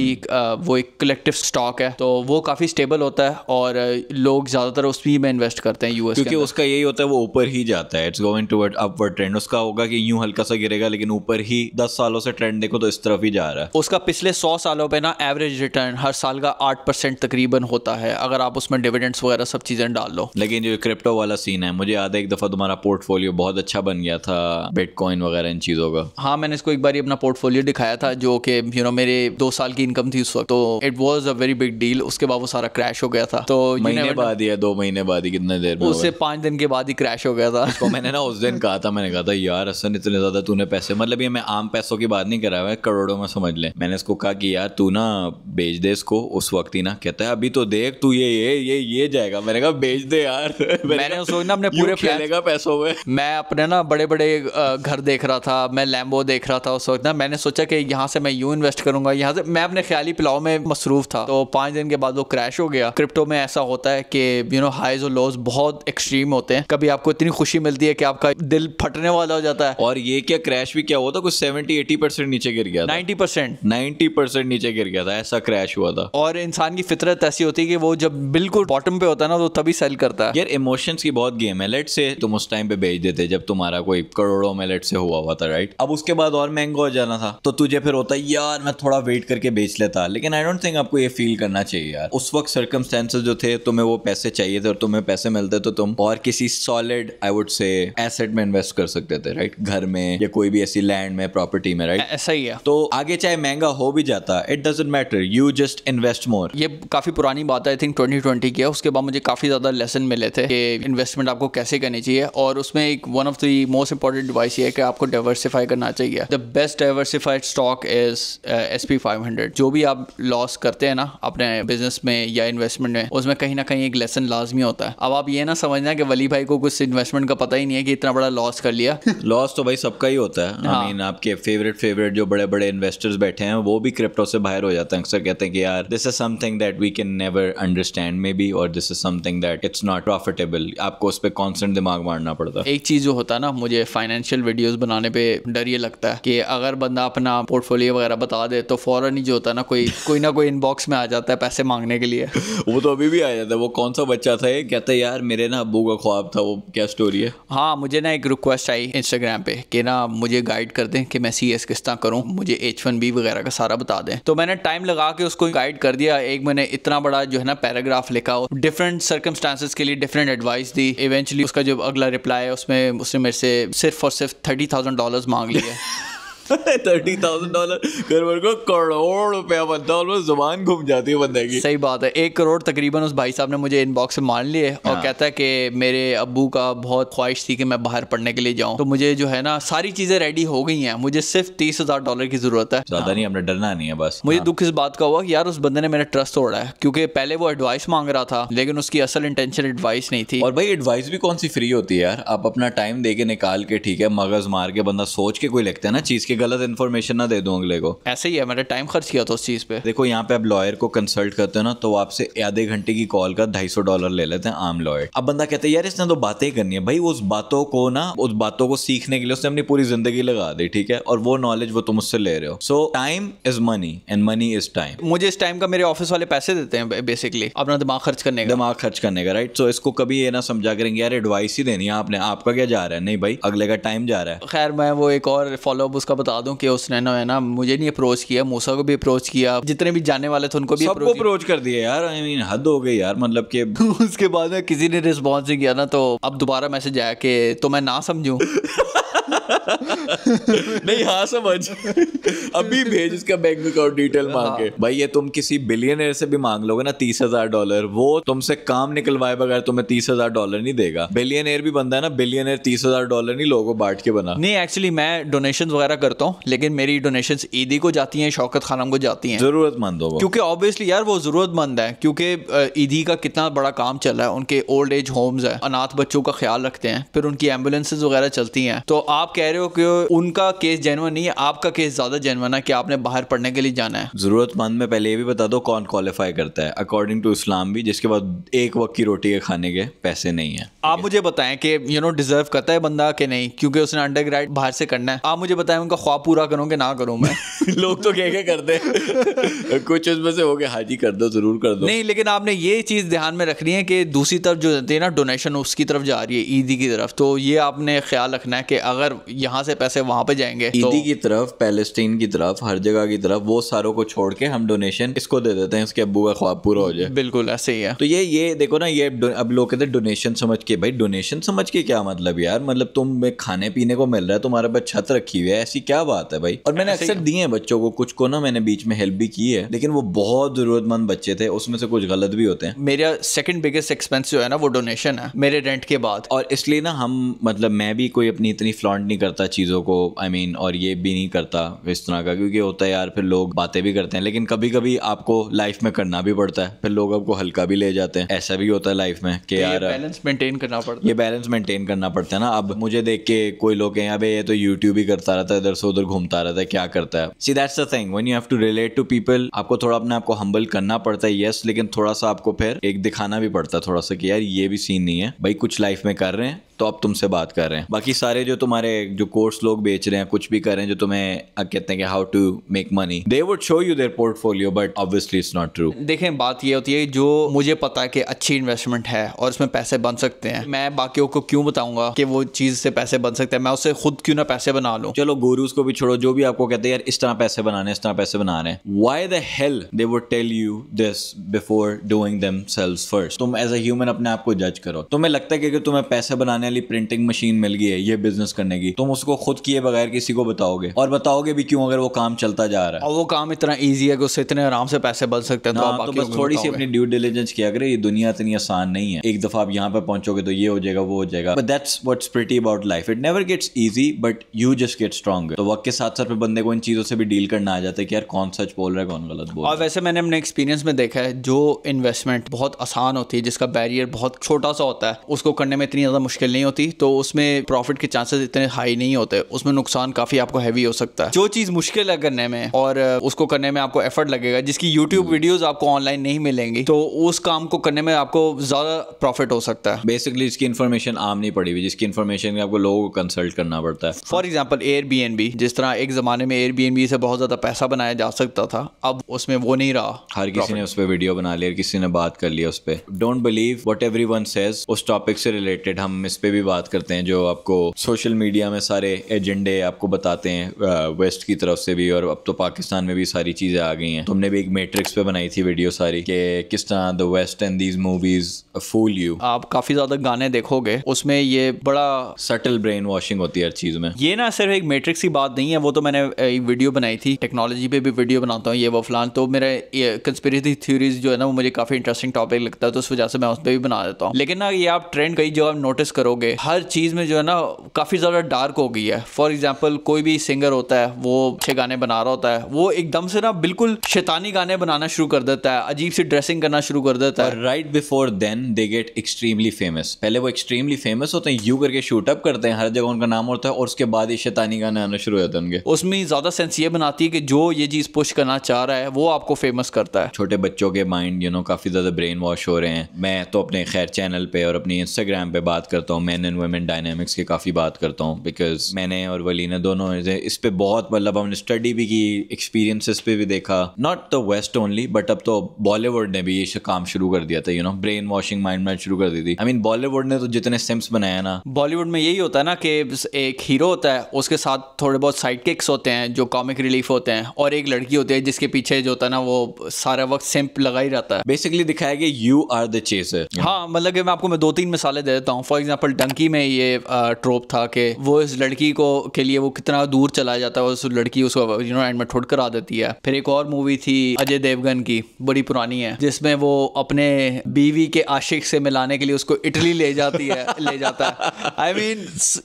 वो एक कलेक्टिव स्टॉक है तो वो काफ़ी स्टेबल होता है और लोग ज़्यादातर उसमें में इन्वेस्ट करते हैं यूएस क्योंकि उसका यही होता है वो ऊपर ही जाता है it's going toward upward trend उसका होगा कि यूं हल्का सा गिरेगा लेकिन ऊपर ही दस सालों से ट्रेंड देखो तो इस तरफ ही जा रहा है उसका पिछले सौ सालों पे ना एवरेज रिटर्न हर साल का आठ परसेंट तकरीबन होता है अगर आप उसमें डिविडेंड्स वगैरह सब चीज़ें डाल लो लेकिन जो क्रिप्टो वाला सीन है मुझे याद है एक दफ़ा तुम्हारा पोर्टफोलियो बहुत अच्छा बन गया था बिटकॉइन वगैरह इन चीज़ों का हाँ मैंने इसको एक बार अपना पोर्टफोलियो दिखाया था जो कि यू नो मेरे दो साल की इनकम थी उस वक्त तो it was a very big deal उसके बाद वो सारा क्रैश हो गया था तो महीने बाद ही दो महीने बाद ही कितने देर में उससे पांच दिन के बाद ही क्रैश हो गया था मैंने ना उस दिन कहा था मैंने कहा था यार हसन इतने ज़्यादा तूने पैसे मतलब ये मैं आम पैसों की बात नहीं करा हुआ करोड़ों में समझ ले मैंने इसको कहा कि यार तू ना बेच दे इसको उस वक्त ही ना कहता है अभी तो देख तू ये ये ये ये जाएगा मैंने कहा बेच दे यार मैंने उस ना अपने पूरे खेलेगा पैसों में मैं अपने ना बड़े बड़े घर देख रहा था मैं लैम्बो देख रहा था उस वक्त ना मैंने सोचा कि यहाँ से मैं यू इन्वेस्ट करूंगा यहाँ से मैं अपने ख्याली पिलाओ में मसरूफ था तो पांच दिन के बाद वो क्रैश हो गया क्रिप्टो में ऐसा होता है कि यू नो हाइज और लोज बहुत एक्सट्रीम होते हैं कभी आपको इतनी खुशी मिलती है कि आपका दिल फटने वाला हो जाता है और ये क्या क्रैश भी क्या हुआ था कुछ सेवेंटी एटी परसेंट नीचे गिर गया नाइन्टी परसेंट नाइन्टी परसेंट नीचे गिर गया था ऐसा क्रैश हुआ था और इंसान की फितरत ऐसी होती है कि वो जब बिल्कुल बॉटम पे होता है ना तो तभी सेल करता है यार इमोशंस की बहुत गेम है लेट से तुम उस टाइम पे बेच देते जब तुम्हारा कोई करोड़ों में लेट से हुआ हुआ था राइट अब उसके बाद और महंगा हो जाना था तो तुझे फिर होता यार मैं थोड़ा वेट करके बेच लेता लेकिन आई डोंट थिंक आपको ये फील करना चाहिए यार उस वक्त सर्कमस्टेंसेज जो थे तुम्हें वो पैसे चाहिए थे और तुम्हें पैसे मिलते तो तुम और किसी solid I would say asset में इन्वेस्ट कर सकते थे राइट घर में या कोई भी ऐसी लैंड में है प्रॉपर्टी में राइट ऐसा ही है तो आगे चाहे महंगा हो भी जाता it doesn't matter you just invest more ये काफ़ी पुरानी बात है आई थिंक ट्वेंटी ट्वेंटी की है उसके बाद मुझे काफ़ी ज़्यादा लेसन मिले थे कि इन्वेस्टमेंट आपको कैसे करनी चाहिए और उसमें एक one of the most important device ये है कि आपको डाइवर्सिफाई करना चाहिए the best diversified stock is S P five hundred जो भी आप लॉस करते हैं ना अपने बिजनेस में या इन्वेस्टमेंट में उसमें कहीं ना कहीं एक लेसन लाजमी होता है अब आप ये ना समझना कि वली भाई को कुछ इन्वेस्टमेंट का पता ही नहीं है कि इतना बड़ा लॉस कर लिया लॉस तो भाई सबका ही होता है हाँ. I mean, आप आपके फेवरेट फेवरेट जो बड़े बड़े इन्वेस्टर्स बैठे हैं वो भी क्रिप्टो से बाहर हो जाते हैं अक्सर कहते हैं कि यार this is something that we can never understand maybe और this is something that it's not profitable आपको उस पर कॉन्स्टेंट दिमाग मारना पड़ता है एक चीज़ जो होता है ना मुझे फाइनेंशियल वीडियोज बनाने पर डर ये लगता है कि अगर बंदा अपना पोर्टफोलियो वगैरह बता दे तो फॉरन ही जो होता है ना कोई कोई ना कोई इनबॉक्स में आ जाता है पैसे मांगने के लिए वो तो अभी भी आ जाता है वो कौन सा बच्चा था ये कहता यार मेरे ना अबू का ख्वाब था वो क्या स्टोरी है हाँ मुझे ना एक रिक्वेस्ट आई इंस्टाग्राम पे कि ना मुझे गाइड कर दें कि मैं सी एस किस तरह करूँ मुझे एच वन बी वगैरह का सारा बता दें तो मैंने टाइम लगा के उसको गाइड कर दिया एक मैंने इतना बड़ा जो है ना पैराग्राफ लिखा हो डिफरेंट सर्कमस्टांसिस के लिए डिफरेंट एडवाइस दी इवेंचुअली उसका जो अगला रिप्लाई है उसमें उसने मेरे से सिर्फ और सिर्फ थर्टी थाउजेंड डॉलर मांग लिया थर्टी थाउजेंड डॉलर करोड़ को करोड़ रुपया बनता है जुबान घूम जाती है बंदे की सही बात है एक करोड़ तकरीबन उस भाई साहब ने मुझे इनबॉक्स से मान लिए और हाँ। कहता है कि मेरे अबू का बहुत ख्वाहिश थी कि मैं बाहर पढ़ने के लिए जाऊँ तो मुझे जो है ना सारी चीज़ें रेडी हो गई हैं मुझे सिर्फ तीस हज़ार डॉलर की ज़रूरत है ज़्यादा हाँ। नहीं हमने डरना नहीं है बस मुझे हाँ। दुख इस बात का हुआ कि यार उस बंदे ने मेरा ट्रस्ट तोड़ा है क्योंकि पहले वो एडवाइस मांग रहा था लेकिन उसकी असल इंटेंशन एडवाइस नहीं थी और भाई एडवाइस भी कौन सी फ्री होती है यार आप अपना टाइम दे के निकाल के ठीक है मगज मार के बंदा सोच के कोई लगता है ना चीज़ के गलत इन्फॉर्मेशन ना दे दूं अगले को ऐसे ही है मैंने टाइम खर्च किया था उस चीज़ पे देखो यहाँ पे आप लॉयर को कंसल्ट करते हो ना तो आपसे आधे घंटे की कॉल का ढाई सौ डॉलर ले लेते हैं आम लॉयर अब बंदा कहते हैं यार इसने तो बातें करनी है भाई उस बातों को ना उस बातों को सीखने के लिए उसने अपनी पूरी जिंदगी लगा दी ठीक है और वो नॉलेज वो तुम उससे ले रहे हो so time is money and money is time मुझे इस टाइम का मेरे ऑफिस वाले पैसे देते हैं बेसिकली अपना दिमाग खर्च करने का दिमाग खर्च करने का राइट सो इसको कभी ये ना समझा करेंगे यार एडवाइस ही देनी है आपने आपका क्या जा रहा है नहीं भाई अगले का टाइम जा रहा है खैर मैं वो एक और फॉलोअप उसका बता दूं कि उसने ना है ना मुझे नहीं अप्रोच किया मूसा को भी अप्रोच किया जितने भी जाने वाले थे उनको भी सबको अप्रोच कर दिया यार आई I मीन mean, हद हो गई यार मतलब कि उसके बाद में किसी ने रिस्पॉन्स नहीं किया ना तो अब दोबारा मैसेज आया कि तो मैं ना समझू नहीं हाँ समझ अभी भेज इसका बैंक अकाउंट डिटेल मांग के भाई ये तुम किसी बिलियनर से भी मांग लोगे ना तीस हजार डॉलर वो तुमसे काम निकलवाए बगैर तुम्हें तीस हजार डॉलर नहीं देगा बिलियनर भी बंदा है ना बिलियनर तीस हजार डॉलर नहीं लोगों बांट के बना नहीं एक्चुअली मैं डोनेशन वगैरह करता हूँ लेकिन मेरी डोनेशन ईदी को जाती है शौकत खानम को जाती है जरूरतमंद होगा क्योंकि ऑब्वियसली यार वो जरूरतमंद है क्योंकि ईदी का कितना बड़ा काम चल रहा है उनके ओल्ड एज होम्स है अनाथ बच्चों का ख्याल रखते हैं फिर उनकी एम्बुलेंसेज वगैरह चलती हैं तो आप कह रहे हो कि उनका केस जेनवन नहीं है आपका केस ज्यादा जेनवन है कि आपने बाहर पढ़ने के लिए जाना है जरूरतमंद में पहले ये भी बता दो कौन क्वालिफाई करता है अकॉर्डिंग टू इस्लाम भी जिसके बाद एक वक्त की रोटी के खाने के पैसे नहीं है आप मुझे बताएं कि यू नो डिजर्व करता है बंदा के नहीं क्योंकि उसने अंडर ग्रेड बाहर से करना है आप मुझे बताएं उनका ख्वाब पूरा करूँ कि ना करूँ मैं लोग तो कह के करते कुछ उसमें से हो गया हाजी कर दो जरूर कर दो नहीं लेकिन आपने ये चीज़ ध्यान में रखनी है कि दूसरी तरफ जो देते हैं ना डोनेशन उसकी तरफ जा रही है ईदी की तरफ तो ये आपने ख्याल रखना है कि अगर यहाँ से पैसे वहाँ पे जाएंगे ईदी तो, की तरफ पैलेस्टीन की तरफ हर जगह की तरफ वो सारों को छोड़ के हम डोनेशन इसको दे देते हैं उसके अबू का ख्वाब पूरा हो जाए बिल्कुल ऐसे ही है तो ये ये देखो ना ये अब लोग कहते हैं डोनेशन समझ के भाई डोनेशन समझ के क्या मतलब यार मतलब तुम खाने पीने को मिल रहा है तुम्हारे पास छत रखी हुई है ऐसी क्या बात है भाई और मैंने अक्सर दिए हैं बच्चों को कुछ को ना मैंने बीच में हेल्प भी की है लेकिन वो बहुत जरूरतमंद बच्चे थे उसमें से कुछ गलत भी होते हैं मेरा सेकंड बिगेस्ट एक्सपेंस जो है ना वो डोनेशन है मेरे रेंट के बाद और इसलिए ना हम मतलब मैं भी कोई अपनी इतनी फ्लॉन्ट नहीं करता चीज़ों को आई I मीन mean, और ये भी नहीं करता इस तरह का क्योंकि होता है यार फिर लोग बातें भी करते हैं लेकिन कभी कभी आपको लाइफ में करना भी पड़ता है फिर लोग आपको हल्का भी ले जाते हैं ऐसा भी होता है लाइफ में कि तो यार बैलेंस मेंटेन करना पड़ता है ये बैलेंस मेंटेन करना पड़ता है ना अब मुझे देख के कोई लोग कहें अब ये तो यूट्यूब ही करता रहता है इधर से उधर घूमता रहता है क्या करता है see that's the thing when you have to relate to people आपको थोड़ा अपने आपको हम्बल करना पड़ता है यस लेकिन थोड़ा सा आपको फिर एक दिखाना भी पड़ता है थोड़ा सा कि यार ये भी सीन नहीं है भाई कुछ लाइफ में कर रहे हैं तो अब तुमसे बात कर रहे हैं बाकी सारे जो तुम तुम्हारे जो कोर्स लोग बेच रहे हैं कुछ भी कर रहे हैं जो तुम्हें कहते हैं कि how to make money they would show you their portfolio but obviously it's not true देखें बात ये होती है जो मुझे पता है कि अच्छी इन्वेस्टमेंट है और उसमें पैसे बन सकते हैं मैं बाकी को क्यों बताऊंगा कि वो चीज़ से पैसे बन सकते हैं मैं उसे खुद क्यों ना पैसे बना लूँ चलो गुरुज को भी छोड़ो जो भी आपको कहते हैं यार इस तरह पैसे बनाने इस तरह पैसे बना रहे हैं why the hell they would tell you this before doing themselves first तुम एज अ ह्यूमन अपने आप को जज करो तुम्हें लगता है कि तुम्हें पैसे बनाने वाली प्रिंटिंग मशीन मिल गई है ये बिजनेस करने की तुम उसको खुद किए बगैर किसी को बताओगे और बताओगे भी क्यों अगर वो काम चलता जा रहा है और वो काम इतना ईजी है कि उससे इतने आराम से पैसे बन सकते हैं तो, हाँ, तो बस थोड़ी सी अपनी ड्यू डिलीजेंस किया करे ये दुनिया इतनी आसान नहीं है एक दफा आप यहाँ पर पहुंचोगे तो ये हो जाएगा वो हो जाएगा but that's what's pretty about life it never gets easy but you just get strong तो वक्त के साथ साथ बंदे को इन चीज़ों से भी डील करना आ जाता है कि यार कौन सच बोल रहा है कौन गलत बोल और वैसे मैंने अपने एक्सपीरियंस में देखा है जो इन्वेस्टमेंट बहुत आसान होती है जिसका बैरियर बहुत छोटा सा होता है उसको करने में इतनी ज़्यादा मुश्किल नहीं होती तो उसमें प्रॉफिट के चांसेस इतने हाई नहीं होते उसमें नुकसान काफ़ी आपको हैवी हो सकता है जो चीज़ मुश्किल है करने में और उसको करने में आपको एफर्ट लगेगा जिसकी यूट्यूब वीडियोज़ hmm. आपको ऑनलाइन नहीं मिलेंगी तो उस काम को करने में आपको ज़्यादा प्रॉफिट हो सकता है बेसिकली इसकी इन्फॉर्मेशन आम नहीं पड़ी हुई जिसकी इन्फॉर्मेशन आपको लोगों को कंसल्ट करना पड़ता है फॉर एग्जाम्पल एयर जिस तरह एक ज़माने में एयर से बहुत ज़्यादा पैसा बनाया जा सकता था अब उसमें वो नहीं रहा हर किसी ने उस पर वीडियो बना लिया किसी ने बात कर लिया उस पर don't believe what everyone says उस टॉपिक से रिलेटेड हम इस पर भी बात करते हैं जो आपको सोशल मीडिया में सारे एजेंडे आपको बताते हैं वेस्ट की तरफ से भी और अब तो पाकिस्तान में भी सारी चीज़ें आ गई हैं तुमने तो भी एक मेट्रिक्स पे बनाई थी वीडियो सारी कि किस तरह the west and these movies fool you आप काफी ज्यादा गाने देखोगे उसमें ये बड़ा सटल ब्रेन वॉशिंग होती है हर चीज में ये ना सिर्फ एक मेट्रिक्स की बात नहीं है वो तो मैंने एक वीडियो बनाई थी टेक्नोलॉजी पे भी वीडियो बनाता हूँ ये वो फलान तो मेरे कंस्पिरेसी थ्योरीज जो है ना वो मुझे काफी इंटरेस्टिंग टॉपिक लगता है तो उस वजह से मैं उस पर भी बना देता हूँ लेकिन ना ये आप ट्रेंड कई जो आप नोटिस करोगे हर चीज में जो है ना काफी ज्यादा डार्क हो गई है फॉर एग्जाम्पल कोई भी सिंगर होता है वो अच्छे गाने बना रहा होता है वो एकदम से ना बिल्कुल शैतानी गाने बनाना शुरू कर देता है अजीब सी ड्रेसिंग करना शुरू कर देता है right before then they get extremely famous पहले वो एक्सट्रीमली फेमस होते हैं यू करके शूट अप करते हैं हर जगह उनका नाम होता है और उसके बाद ये शैतानी गाने आना शुरू हो जाते हैं उनके उसमें ज़्यादा सेंस ये बनाती है कि जो ये चीज़ पुश करना चाह रहा है वो आपको फेमस करता है छोटे बच्चों के माइंड यू नो काफ़ी ज़्यादा ब्रेन वॉश हो रहे हैं मैं तो अपने खैर चैनल पे और अपनी इंस्टाग्राम पे बात करता हूँ मैन एंड वुमेन डायनेमिक्स की काफ़ी बात करता हूँ बिकॉज मैंने और वली ने दोनों इस पर बहुत मतलब हमने स्टडी भी की एक्सपीरियंसिस पे भी देखा not the west only but अब तो बॉलीवुड ने भी ये काम शुरू कर दिया था you know brain wash washing mind में शुरू कर दी थी आई मीन बॉलीवुड ने तो जितने सिम्स बनाए ना बॉलीवुड में यही होता है ना कि एक हीरो होता है उसके साथ थोड़े बहुत साइड किक्स होते हैं जो कॉमिक रिलीफ होते हैं और एक लड़की होती है जिसके पीछे जो होता है ना वो सारा वक्त सिम्प लगा ही रहता है बेसिकली दिखाया गया यू आर द चेसर हाँ मतलब कि मैं आपको मैं दो तीन मिसालें दे देता हूँ फॉर एग्जाम्पल डंकी में ये ट्रोप था कि वो इस लड़की को के लिए वो कितना दूर चला जाता है उस लड़की उसको यू नो एंड में ठोट करा देती है फिर एक और मूवी थी अजय देवगन की बड़ी पुरानी है जिसमें वो अपने बीवी के आशिक से मिलाने के लिए उसको इटली ले जाती है ले जाता है I mean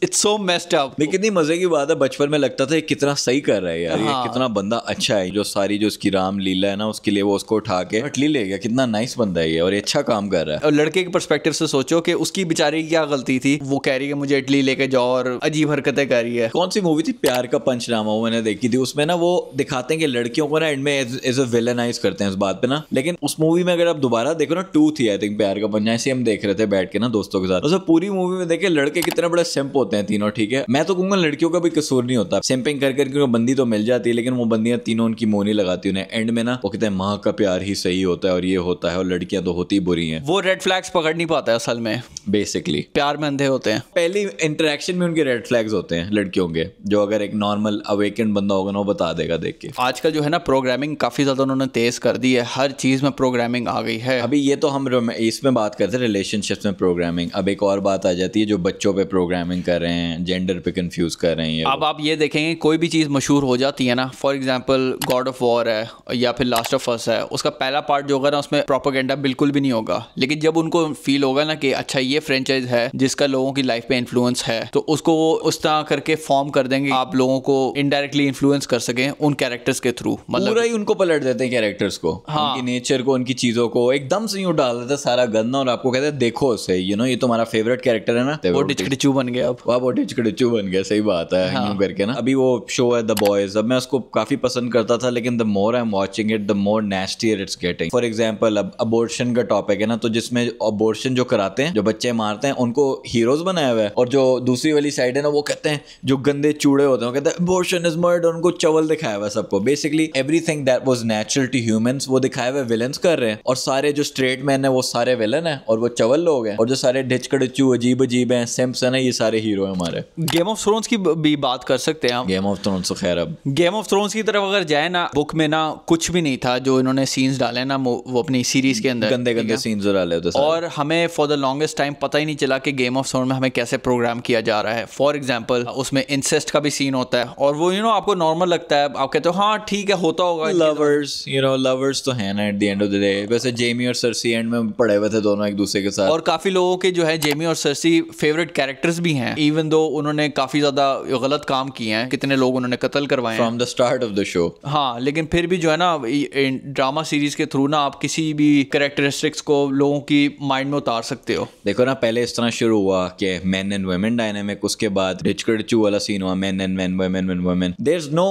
it's so messed up नहीं कितनी मजे की बात है बचपन में लगता था ये कितना सही कर रहा है यार हाँ। ये कितना बंदा अच्छा है जो सारी जो उसकी राम लीला है ना उसके लिए वो उसको उठा के इटली ले गया कितना नाइस बंदा है ये और ये अच्छा काम कर रहा है और लड़के के परस्पेक्टिव से सोचो कि उसकी बेचारी की क्या गलती थी वो कह रही है मुझे इटली लेके जाओ और अजीब हरकतें कर रही है कौन सी मूवी थी प्यार का पंचनामा वो मैंने देखी थी उसमें ना वो दिखाते हैं कि लड़कियों को ना एंड में एज ए विलनाइज करते हैं इस बात पे ना लेकिन उस मूवी में अगर आप दोबारा देखो ना टू थी आई थिंक प्यार का बन जाए हम देख रहे थे बैठ के ना दोस्तों के साथ पूरी मूवी में देखे लड़के कितने बड़े सिंप होते हैं तीनों ठीक है मैं तो कहूंगा लड़कियों का भी कसूर नहीं होता सिंपिंग कर करके उनको बंदी तो मिल जाती है लेकिन वो बंदियां तीनों उनकी मोह नहीं लगाती उन्हें एंड में ना वो कहते हैं माँ का प्यार ही सही होता है और ये होता है और लड़कियां तो होती बुरी है वो रेड फ्लैग्स पकड़ नहीं पाता है असल में बेसिकली प्यार में अंधे होते हैं पहली इंटरेक्शन में उनके रेड फ्लैग्स होते हैं लड़कियों के जो अगर एक नॉर्मल अवेकन बंदा होगा ना वो बता देगा देख के आजकल जो है ना प्रोग्रामिंग काफी ज्यादा उन्होंने तेज कर दी है हर चीज में प्रोग्रामिंग आ गई है अभी ये तो हम इसमें में बात करते हैं रिलेशनशिप्स में प्रोग्रामिंग अब एक और बात आ जाती है जो बच्चों पे प्रोग्रामिंग कर रहे हैं जेंडर पे कंफ्यूज कर रहे हैं अब आप ये देखेंगे कोई भी चीज़ मशहूर हो जाती है ना for example God of War है या फिर लास्ट ऑफ अस है उसका पहला पार्ट जो होगा ना उसमें प्रोपोगेंडा बिल्कुल भी नहीं होगा लेकिन जब उनको फील होगा ना कि अच्छा ये फ्रेंचाइज है जिसका लोगों की लाइफ पे इन्फ्लुएंस है तो उसको उस तरह करके फॉर्म कर देंगे आप लोगों को इनडायरेक्टली इन्फ्लुएंस कर सकें उन कैरेक्टर्स के थ्रू मतलब पूरा ही उनको पलट देते हैं कैरेक्टर्स को हाँ नेचर को उनकी चीज़ों को एकदम से यूँ डाल देते सारा गद करना और आपको कहते हैं देखो उसे यू नो ये तुम्हारा फेवरेट कैरेक्टर है ना वो डिचकडिचू बन गया अब अब वो डिचकडिचू बन गया सही बात है हाँ. करके ना अभी वो शो है द बॉयज अब मैं उसको काफी पसंद करता था लेकिन the more I am watching it the more nastier it's getting for example अब अबोर्शन का टॉपिक है ना तो जिसमें अबोर्शन जो कराते हैं जो बच्चे मारते हैं उनको हीरोज बनाया हुआ है और जो दूसरी वाली साइड है ना वो कहते हैं जो गंदे चूड़े होते हैं कहते हैं अबोर्शन इज मर्ड उनको चवल दिखाया हुआ है सबको basically everything that was natural to human वो दिखाया हुआ विलन कर रहे हैं और सारे जो स्ट्रेट मैन है वो सारे विलन विलन है और वो चवल लोग हैं और जो सारे ढिचकड़चू अजीब अजीब हैं सैमसन है ये सारे हीरो हैं हमारे गेम ऑफ थ्रोन्स की भी बात कर सकते हैं हम गेम ऑफ थ्रोन्स तो खैर अब गेम ऑफ थ्रोन्स की तरफ अगर जाए ना बुक में ना कुछ भी नहीं था जो इन्होंने सीन्स डाले ना वो अपनी सीरीज के अंदर गंदे गंदे सीन्स डाले होते और हमें फॉर द लॉन्गेस्ट टाइम पता ही नहीं चला कि गेम ऑफ थ्रोन में हमें कैसे प्रोग्राम किया जा रहा है फॉर एग्जाम्पल उसमें इंसेस्ट का भी सीन होता है और वो यू नो आपको नॉर्मल लगता है आप कहते हो हाँ ठीक है होता होगा लवर्स यू नो लवर्स तो है ना at the end of the day वैसे जेमी और सरसी एंड में पड़े हुए थे दोनों एक दूसरे के साथ और काफी लोगों के जो है जेमी और सरसी फेवरेट कैरेक्टर्स भी हैं इवन दो उन्होंने काफी ज्यादा गलत काम किए हैं कितने लोग उन्होंने कत्ल करवाए from the start of the show हाँ लेकिन फिर भी जो है ना ड्रामा सीरीज के थ्रू ना आप किसी भी कैरेक्टरिस्टिक्स को लोगों की माइंड में उतार सकते हो देखो ना पहले इस तरह शुरू हुआ कि मैन एंड वेमेन डायनेमिक उसके बाद रिचकड़चू वाला सीन हुआ man and man women women women there is no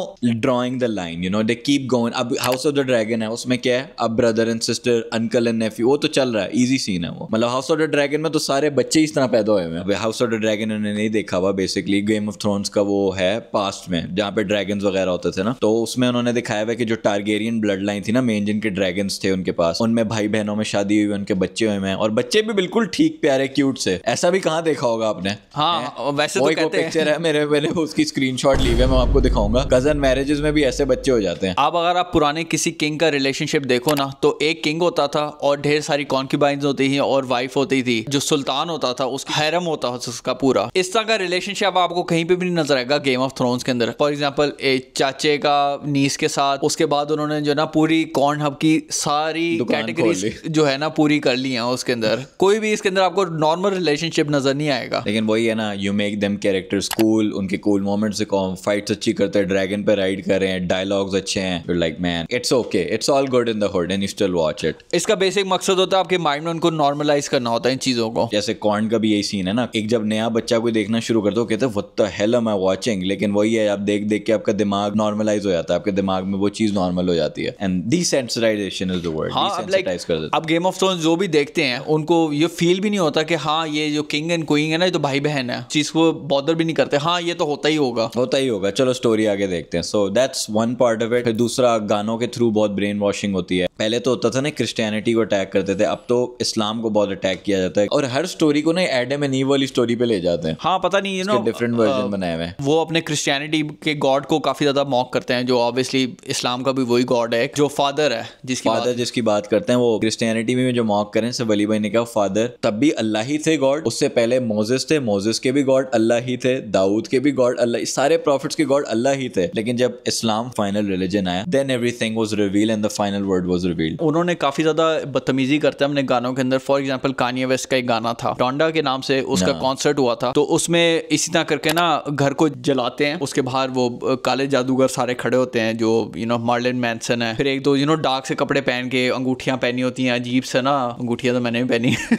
drawing the line you know they keep going अब हाउस ऑफ द ड्रैगन है उसमें क्या है अब brother and sister uncle and nephew वो तो चल रहा है इजी सीन है वो मतलब हाउस ऑफ द ड्रैगन में तो सारे बच्चे इस तरह पैदा हुए हैं हाउस ऑफ द ड्रैगन ने नहीं देखा हुआ बेसिकली गेम ऑफ थ्रोन्स का वो है पास्ट में जहाँ पे ड्रैगन वगैरह होते थे ना तो उसमें उन्होंने दिखाया हुआ कि जो टारगेरियन ब्लड लाइन थी ना मेन जिनके ड्रैगन थे उनके पास उनमें भाई बहनों में शादी हुई उनके बच्चे हुए हैं और बच्चे भी बिल्कुल ठीक प्यारे क्यूट से ऐसा भी कहाँ देखा होगा आपने हाँ वैसे तो कहते पिक्चर है मेरे मैंने उसकी स्क्रीन शॉट ली हुई मैं आपको दिखाऊंगा कजन मैरिजेस में भी ऐसे बच्चे हो जाते हैं अब अगर आप पुराने किसी किंग का रिलेशनशिप देखो ना तो एक किंग होता था और ढेर सारी कॉन्क्यूबाइन बहन होती थी और वाइफ होती थी जो सुल्तान होता था उसका हैरम होता था उसका पूरा इस तरह का रिलेशनशिप आपको कहीं पे भी नहीं नजर आएगा गेम ऑफ थ्रोन्स के अंदर फॉर एग्जाम्पल एक चाचे का नीस के साथ उसके बाद उन्होंने जो ना पूरी कॉर्न हब की सारी कैटेगरी जो है ना पूरी कर ली है उसके अंदर कोई भी इसके अंदर आपको नॉर्मल रिलेशनशिप नजर नहीं आएगा लेकिन वही है ना you make them characters cool उनके कूल मोमेंट्स से कॉम फाइट्स अच्छी करते हैं ड्रैगन पे राइड कर रहे हैं डायलॉग्स अच्छे हैं like man it's okay it's all good in the hood and you still watch it इसका बेसिक मकसद होता है आपके माइंड में उनको नॉर्मलाइज करना होता है इन चीज़ों को जैसे कॉर्न का भी यही सीन है ना एक जब नया बच्चा कोई देखना शुरू करता है कहते हैं वत हेल एम आई वॉचिंग लेकिन वही है आप देख देख के आपका दिमाग नॉर्मलाइज हो जाता है आपके दिमाग में वो चीज़ नॉर्मल हो जाती है and desensitization is the word कर देता अब गेम ऑफ थ्रोन जो भी देखते हैं उनको ये फील भी नहीं होता कि हाँ ये जो किंग एंड क्वीन है ना ये तो भाई बहन है चीज़ को बॉदर भी नहीं करते हाँ ये तो होता ही होगा होता ही होगा चलो स्टोरी आगे देखते हैं so that's one part of it दूसरा गानों के थ्रू बहुत ब्रेन वॉशिंग होती है पहले तो होता था ना क्रिस्टियनिटी को अटैक करते थे अब तो इस्लाम को बहुत अटैक किया जाता है और हर स्टोरी को ना एडम एंड ईव वाली स्टोरी पे ले जाते हैं हाँ पता नहीं यू नो डिफरेंट वर्जन बनाए हुए वो अपने क्रिश्चियनिटी के गॉड को काफी ज्यादा मॉक करते हैं जो ऑब्वियसली इस्लाम का भी वही गॉड है जो फादर है जिसकी फादर जिसकी बात करते हैं वो क्रिश्चियनिटी में जो मॉक करें सब वली भाई ने कहा फादर तब भी अल्लाह ही थे गॉड उससे पहले मोजिस थे मोजिस के भी गॉड अल्लाह ही थे दाऊद के भी गॉड अल्लाह सारे प्रॉफिट्स के गॉड अल्लाह ही थे लेकिन जब इस्लाम फाइनल रिलीजन आया then everything was reveal and the final word was revealed उन्होंने काफी ज्यादा बदतमीजी करते हैं अपने गानों के अंदर फॉर एग्जाम्पल कानिया वेस्ट का एक गाना था डोंडा के नाम से उसका कॉन्सर्ट हाँ। हुआ था तो उसमें इसी तरह करके ना घर को जलाते हैं उसके बाहर वो काले जादूगर सारे खड़े होते हैं जो यू नो मार्लिन मैनसन है फिर एक दो यू नो डार्क से कपड़े पहन के अंगूठियां पहनी होती हैं अजीब से ना अंगूठियां तो मैंने भी पहनी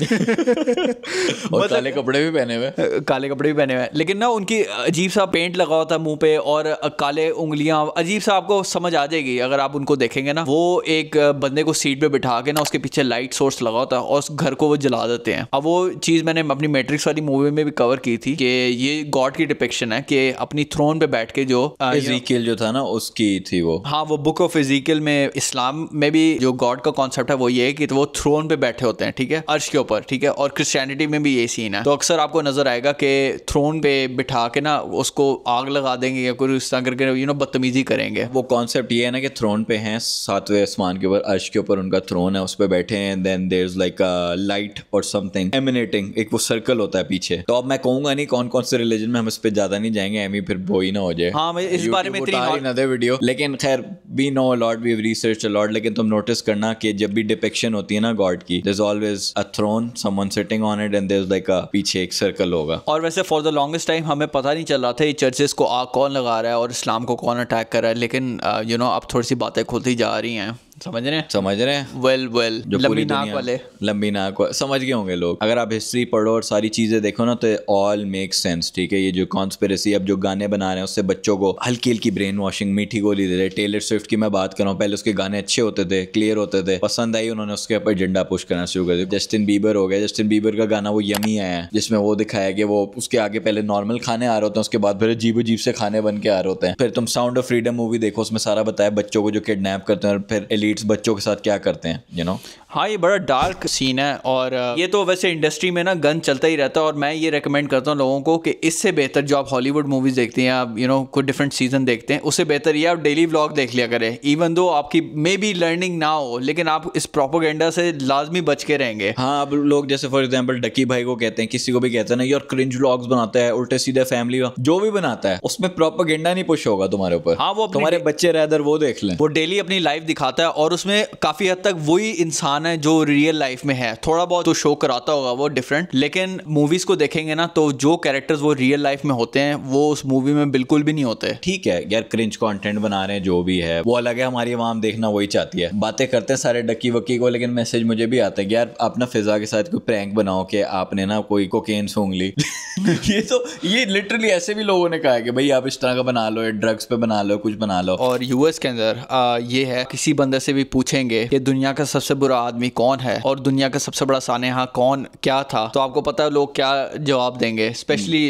और मतलब, काले कपड़े भी पहने हुए काले कपड़े भी पहने हुए लेकिन ना उनकी अजीब सा पेंट लगा हुआ था मुंह पे और काले उंगलियां अजीब सा आपको समझ आ जाएगी अगर आप उनको देखेंगे ना वो एक बंदे को सीट पे बिठा के ना उसके पीछे लाइट सोर्स लगा होता था और उस घर को वो जला देते हैं अब वो चीज़ मैंने अपनी मैट्रिक्स वाली मूवी में भी कवर की थी कि ये गॉड की डिपेक्शन है कि अपनी थ्रोन पे बैठ के जो इजिकल जो था ना उसकी थी वो हाँ वो बुक ऑफ इजिकल में इस्लाम में भी जो गॉड का कॉन्सेप्ट है वो ये है कि तो वो थ्रोन पे बैठे होते हैं ठीक है अर्श के ऊपर ठीक है और क्रिस्टियनिटी में भी ये सीन है तो अक्सर आपको नजर आएगा कि थ्रोन पे बिठा के ना उसको आग लगा देंगे या कोई इस तरह करके यू नो बदतमीजी करेंगे वो कॉन्सेप्ट ये है ना कि थ्रोन पे है सातवें आसमान के ऊपर अर्श के ऊपर उनका थ्रोन है उस पर बैठे हैं then there is like like light और समथिंग एमिनेटिंग एक वो सर्कल होता है पीछे तो अब मैं कहूंगा नहीं कौन कौन से रिलीजन में हम इस पर ज्यादा नहीं जाएंगे एमी फिर वो ही ना हो जाए हाँ मैं इस बारे में इतनी वीडियो लेकिन खैर we know a lot we research a lot लेकिन तुम नोटिस करना कि जब भी डिपेक्शन होती है ना गॉड की there is always a throne someone sitting on it and there is like a पीछे एक सर्कल होगा और वैसे फॉर द लॉन्गेस्ट टाइम हमें पता नहीं चल रहा था ये चर्चेस को आग कौन लगा रहा है और इस्लाम को कौन अटैक कर रहा है लेकिन you uh, know you know, अब थोड़ी सी बातें खुलती जा रही हैं समझ रहे हैं समझ रहे हैं वेल वेल लंबी नाक वाले लंबी नाक समझ गए होंगे लोग अगर आप हिस्ट्री पढ़ो और सारी चीजें देखो ना तो ऑल मेक सेंस ठीक है ये जो कॉन्स्पेरेसी अब जो गाने बना रहे हैं उससे बच्चों को हल्की हल्की ब्रेन वॉशिंग मीठी गोली दे रहे टेलर स्विफ्ट की मैं बात कर रहा हूँ पहले उसके गाने अच्छे होते थे क्लियर होते थे पसंद आई उन्होंने उसके ऊपर एजेंडा पुश करना शुरू कर दिया जस्टिन बीबर हो गया जस्टिन बीबर का गाना वो यमी आया है जिसमें वो दिखाया कि वो उसके आगे पहले नॉर्मल खाने आ रहे होते हैं उसके बाद फिर अजीब अजीब से खाने बन के आ रहे होते हैं फिर तुम साउंड ऑफ फ्रीडम मूवी देखो उसमें सारा बताया बच्चों को जो किडनेप करते हैं और फिर एलिट एथलीट्स बच्चों के साथ क्या करते हैं यू you नो know? हाँ ये बड़ा डार्क सीन है और ये तो वैसे इंडस्ट्री में ना गन चलता ही रहता है और मैं ये रेकमेंड करता हूँ लोगों को कि इससे बेहतर जो आप हॉलीवुड मूवीज़ देखते हैं आप यू नो कुछ डिफरेंट सीजन देखते हैं उससे बेहतर ये आप डेली व्लॉग देख लिया करें इवन दो आपकी मे बी लर्निंग ना हो लेकिन आप इस प्रोपोगेंडा से लाजमी बच के रहेंगे हाँ अब लोग जैसे फॉर एग्जाम्पल डकी भाई को कहते हैं किसी को भी कहते हैं ना यार क्रिंज व्लॉग्स बनाता है उल्टे सीधे फैमिली जो भी बनाता है उसमें प्रोपोगेंडा नहीं पुश होगा तुम्हारे ऊपर हाँ वो तुम्हारे बच्चे रहदर वो देख लें वो डेली अपनी लाइफ दिखाता है और उसमें काफ़ी हद तक वही इंसान है जो रियल लाइफ में है थोड़ा बहुत तो शो कराता होगा वो डिफरेंट लेकिन मूवीज़ को देखेंगे ना तो जो कैरेक्टर्स वो रियल लाइफ में होते हैं वो उस मूवी में बिल्कुल भी नहीं होते ठीक है यार क्रिंज कॉन्टेंट बना रहे हैं जो भी है वो अलग है हमारी आवाम देखना वही चाहती है बातें करते हैं सारे डक्की वक्की को लेकिन मैसेज मुझे भी आता है यार अपना फिजा के साथ कोई प्रैंक बनाओ कि आपने ना कोई कोकेन सूंघ ली ये तो ये लिटरली ऐसे भी लोगों ने कहा है कि भाई आप इस तरह का बना लो ड्रग्स पे बना लो कुछ बना लो और यूएस के अंदर ये है किसी बंदे से भी पूछेंगे कि दुनिया का सबसे बुरा आदमी कौन है और दुनिया का सबसे बड़ा सानहा कौन क्या था तो आपको पता है लोग क्या जवाब देंगे स्पेशली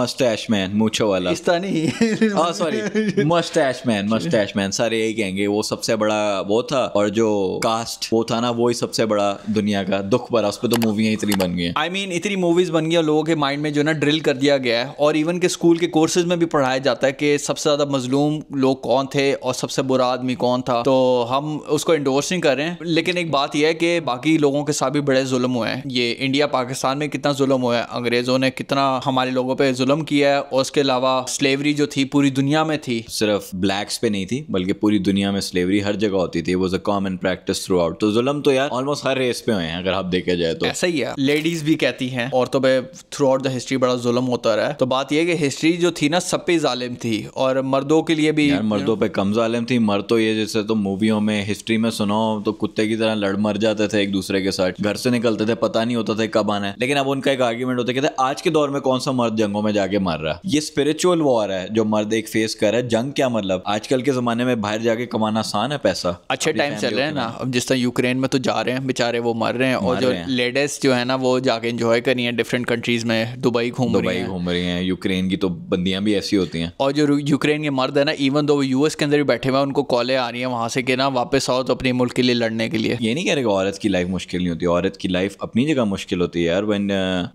मस्टैश मैन मूछो वाला इस तरह नहीं sorry moustache man moustache man सारे यही कहेंगे वो सबसे बड़ा वो था और जो कास्ट वो था ना वो ही सबसे बड़ा दुनिया का दुख भरा उस पर तो मूवियाँ इतनी बन गई आई मीन इतनी मूवीज बन गई और लोगों के माइंड में जो ना ड्रिल कर दिया गया है और इवन के स्कूल के कोर्सेज में भी पढ़ाया जाता है कि सबसे ज़्यादा मजलूम लोग कौन थे और सबसे बुरा आदमी कौन था तो हम उसको इंडोर्स नहीं कर रहे हैं लेकिन एक बात यह है कि बाकी लोगों के साथ भी बड़े जुल्म हुए हैं ये इंडिया पाकिस्तान में कितना जुल्म हुआ है अंग्रेज़ों ने कितना हमारे लोगों पर जुल्म किया है और उसके अलावा स्लेवरी जो थी पूरी दुनिया में थी सिर्फ ब्लैक्स पे नहीं थी बल्कि पूरी दुनिया में स्लेवरी हर जगह होती थी was a common practice throughout तो जुल्म तो यार ऑलमोस्ट हर रेस पे हुए हैं अगर आप देखा जाए तो ऐसा ही है लेडीज भी कहती हैं औरतों पर थ्रू आउट द हिस्ट्री बड़ा जुल्म होता रहा है तो बात यह कि हिस्ट्री जो थी ना सब पे जालिम थी और मर्दों के लिए भी मर्दों पर कम जालिम थी मर्द तो ये जैसे तो मूवियों में हिस्ट्री में सुनो तो कुत्ते की तरह लड़ मर जाते थे एक दूसरे के साथ घर से निकलते थे पता नहीं होता था कब आना है लेकिन अब उनका एक आर्ग्यूमेंट होता है आज के दौर में कौन सा मर्द जंगों में जाके मर रहा है ये स्पिरिचुअल वॉर है जो मर्द एक फेस कर रहा है जंग क्या मतलब आजकल के जमाने में बाहर जाके कमाना आसान है पैसा अच्छे टाइम चल रहे हैं ना अब जिस तरह यूक्रेन में तो जा रहे हैं बेचारे वो मर रहे हैं और जो लेडीज जो है ना वो जाके इंजॉय करी है डिफरेंट कंट्रीज में दुबई घूम दुबई घूम रही है यूक्रेन की तो बंदियां भी ऐसी होती हैं और जो यूक्रेन के मर्द है ना इवन दो यूएस के अंदर भी बैठे हुए हैं उनको कॉलें आ रही है वहां से कि ना यहाँ वापस आओ तो अपने मुल्क के लिए लड़ने के लिए ये नहीं कह रहे कि औरत की लाइफ मुश्किल नहीं होती औरत की लाइफ अपनी जगह मुश्किल होती है यार when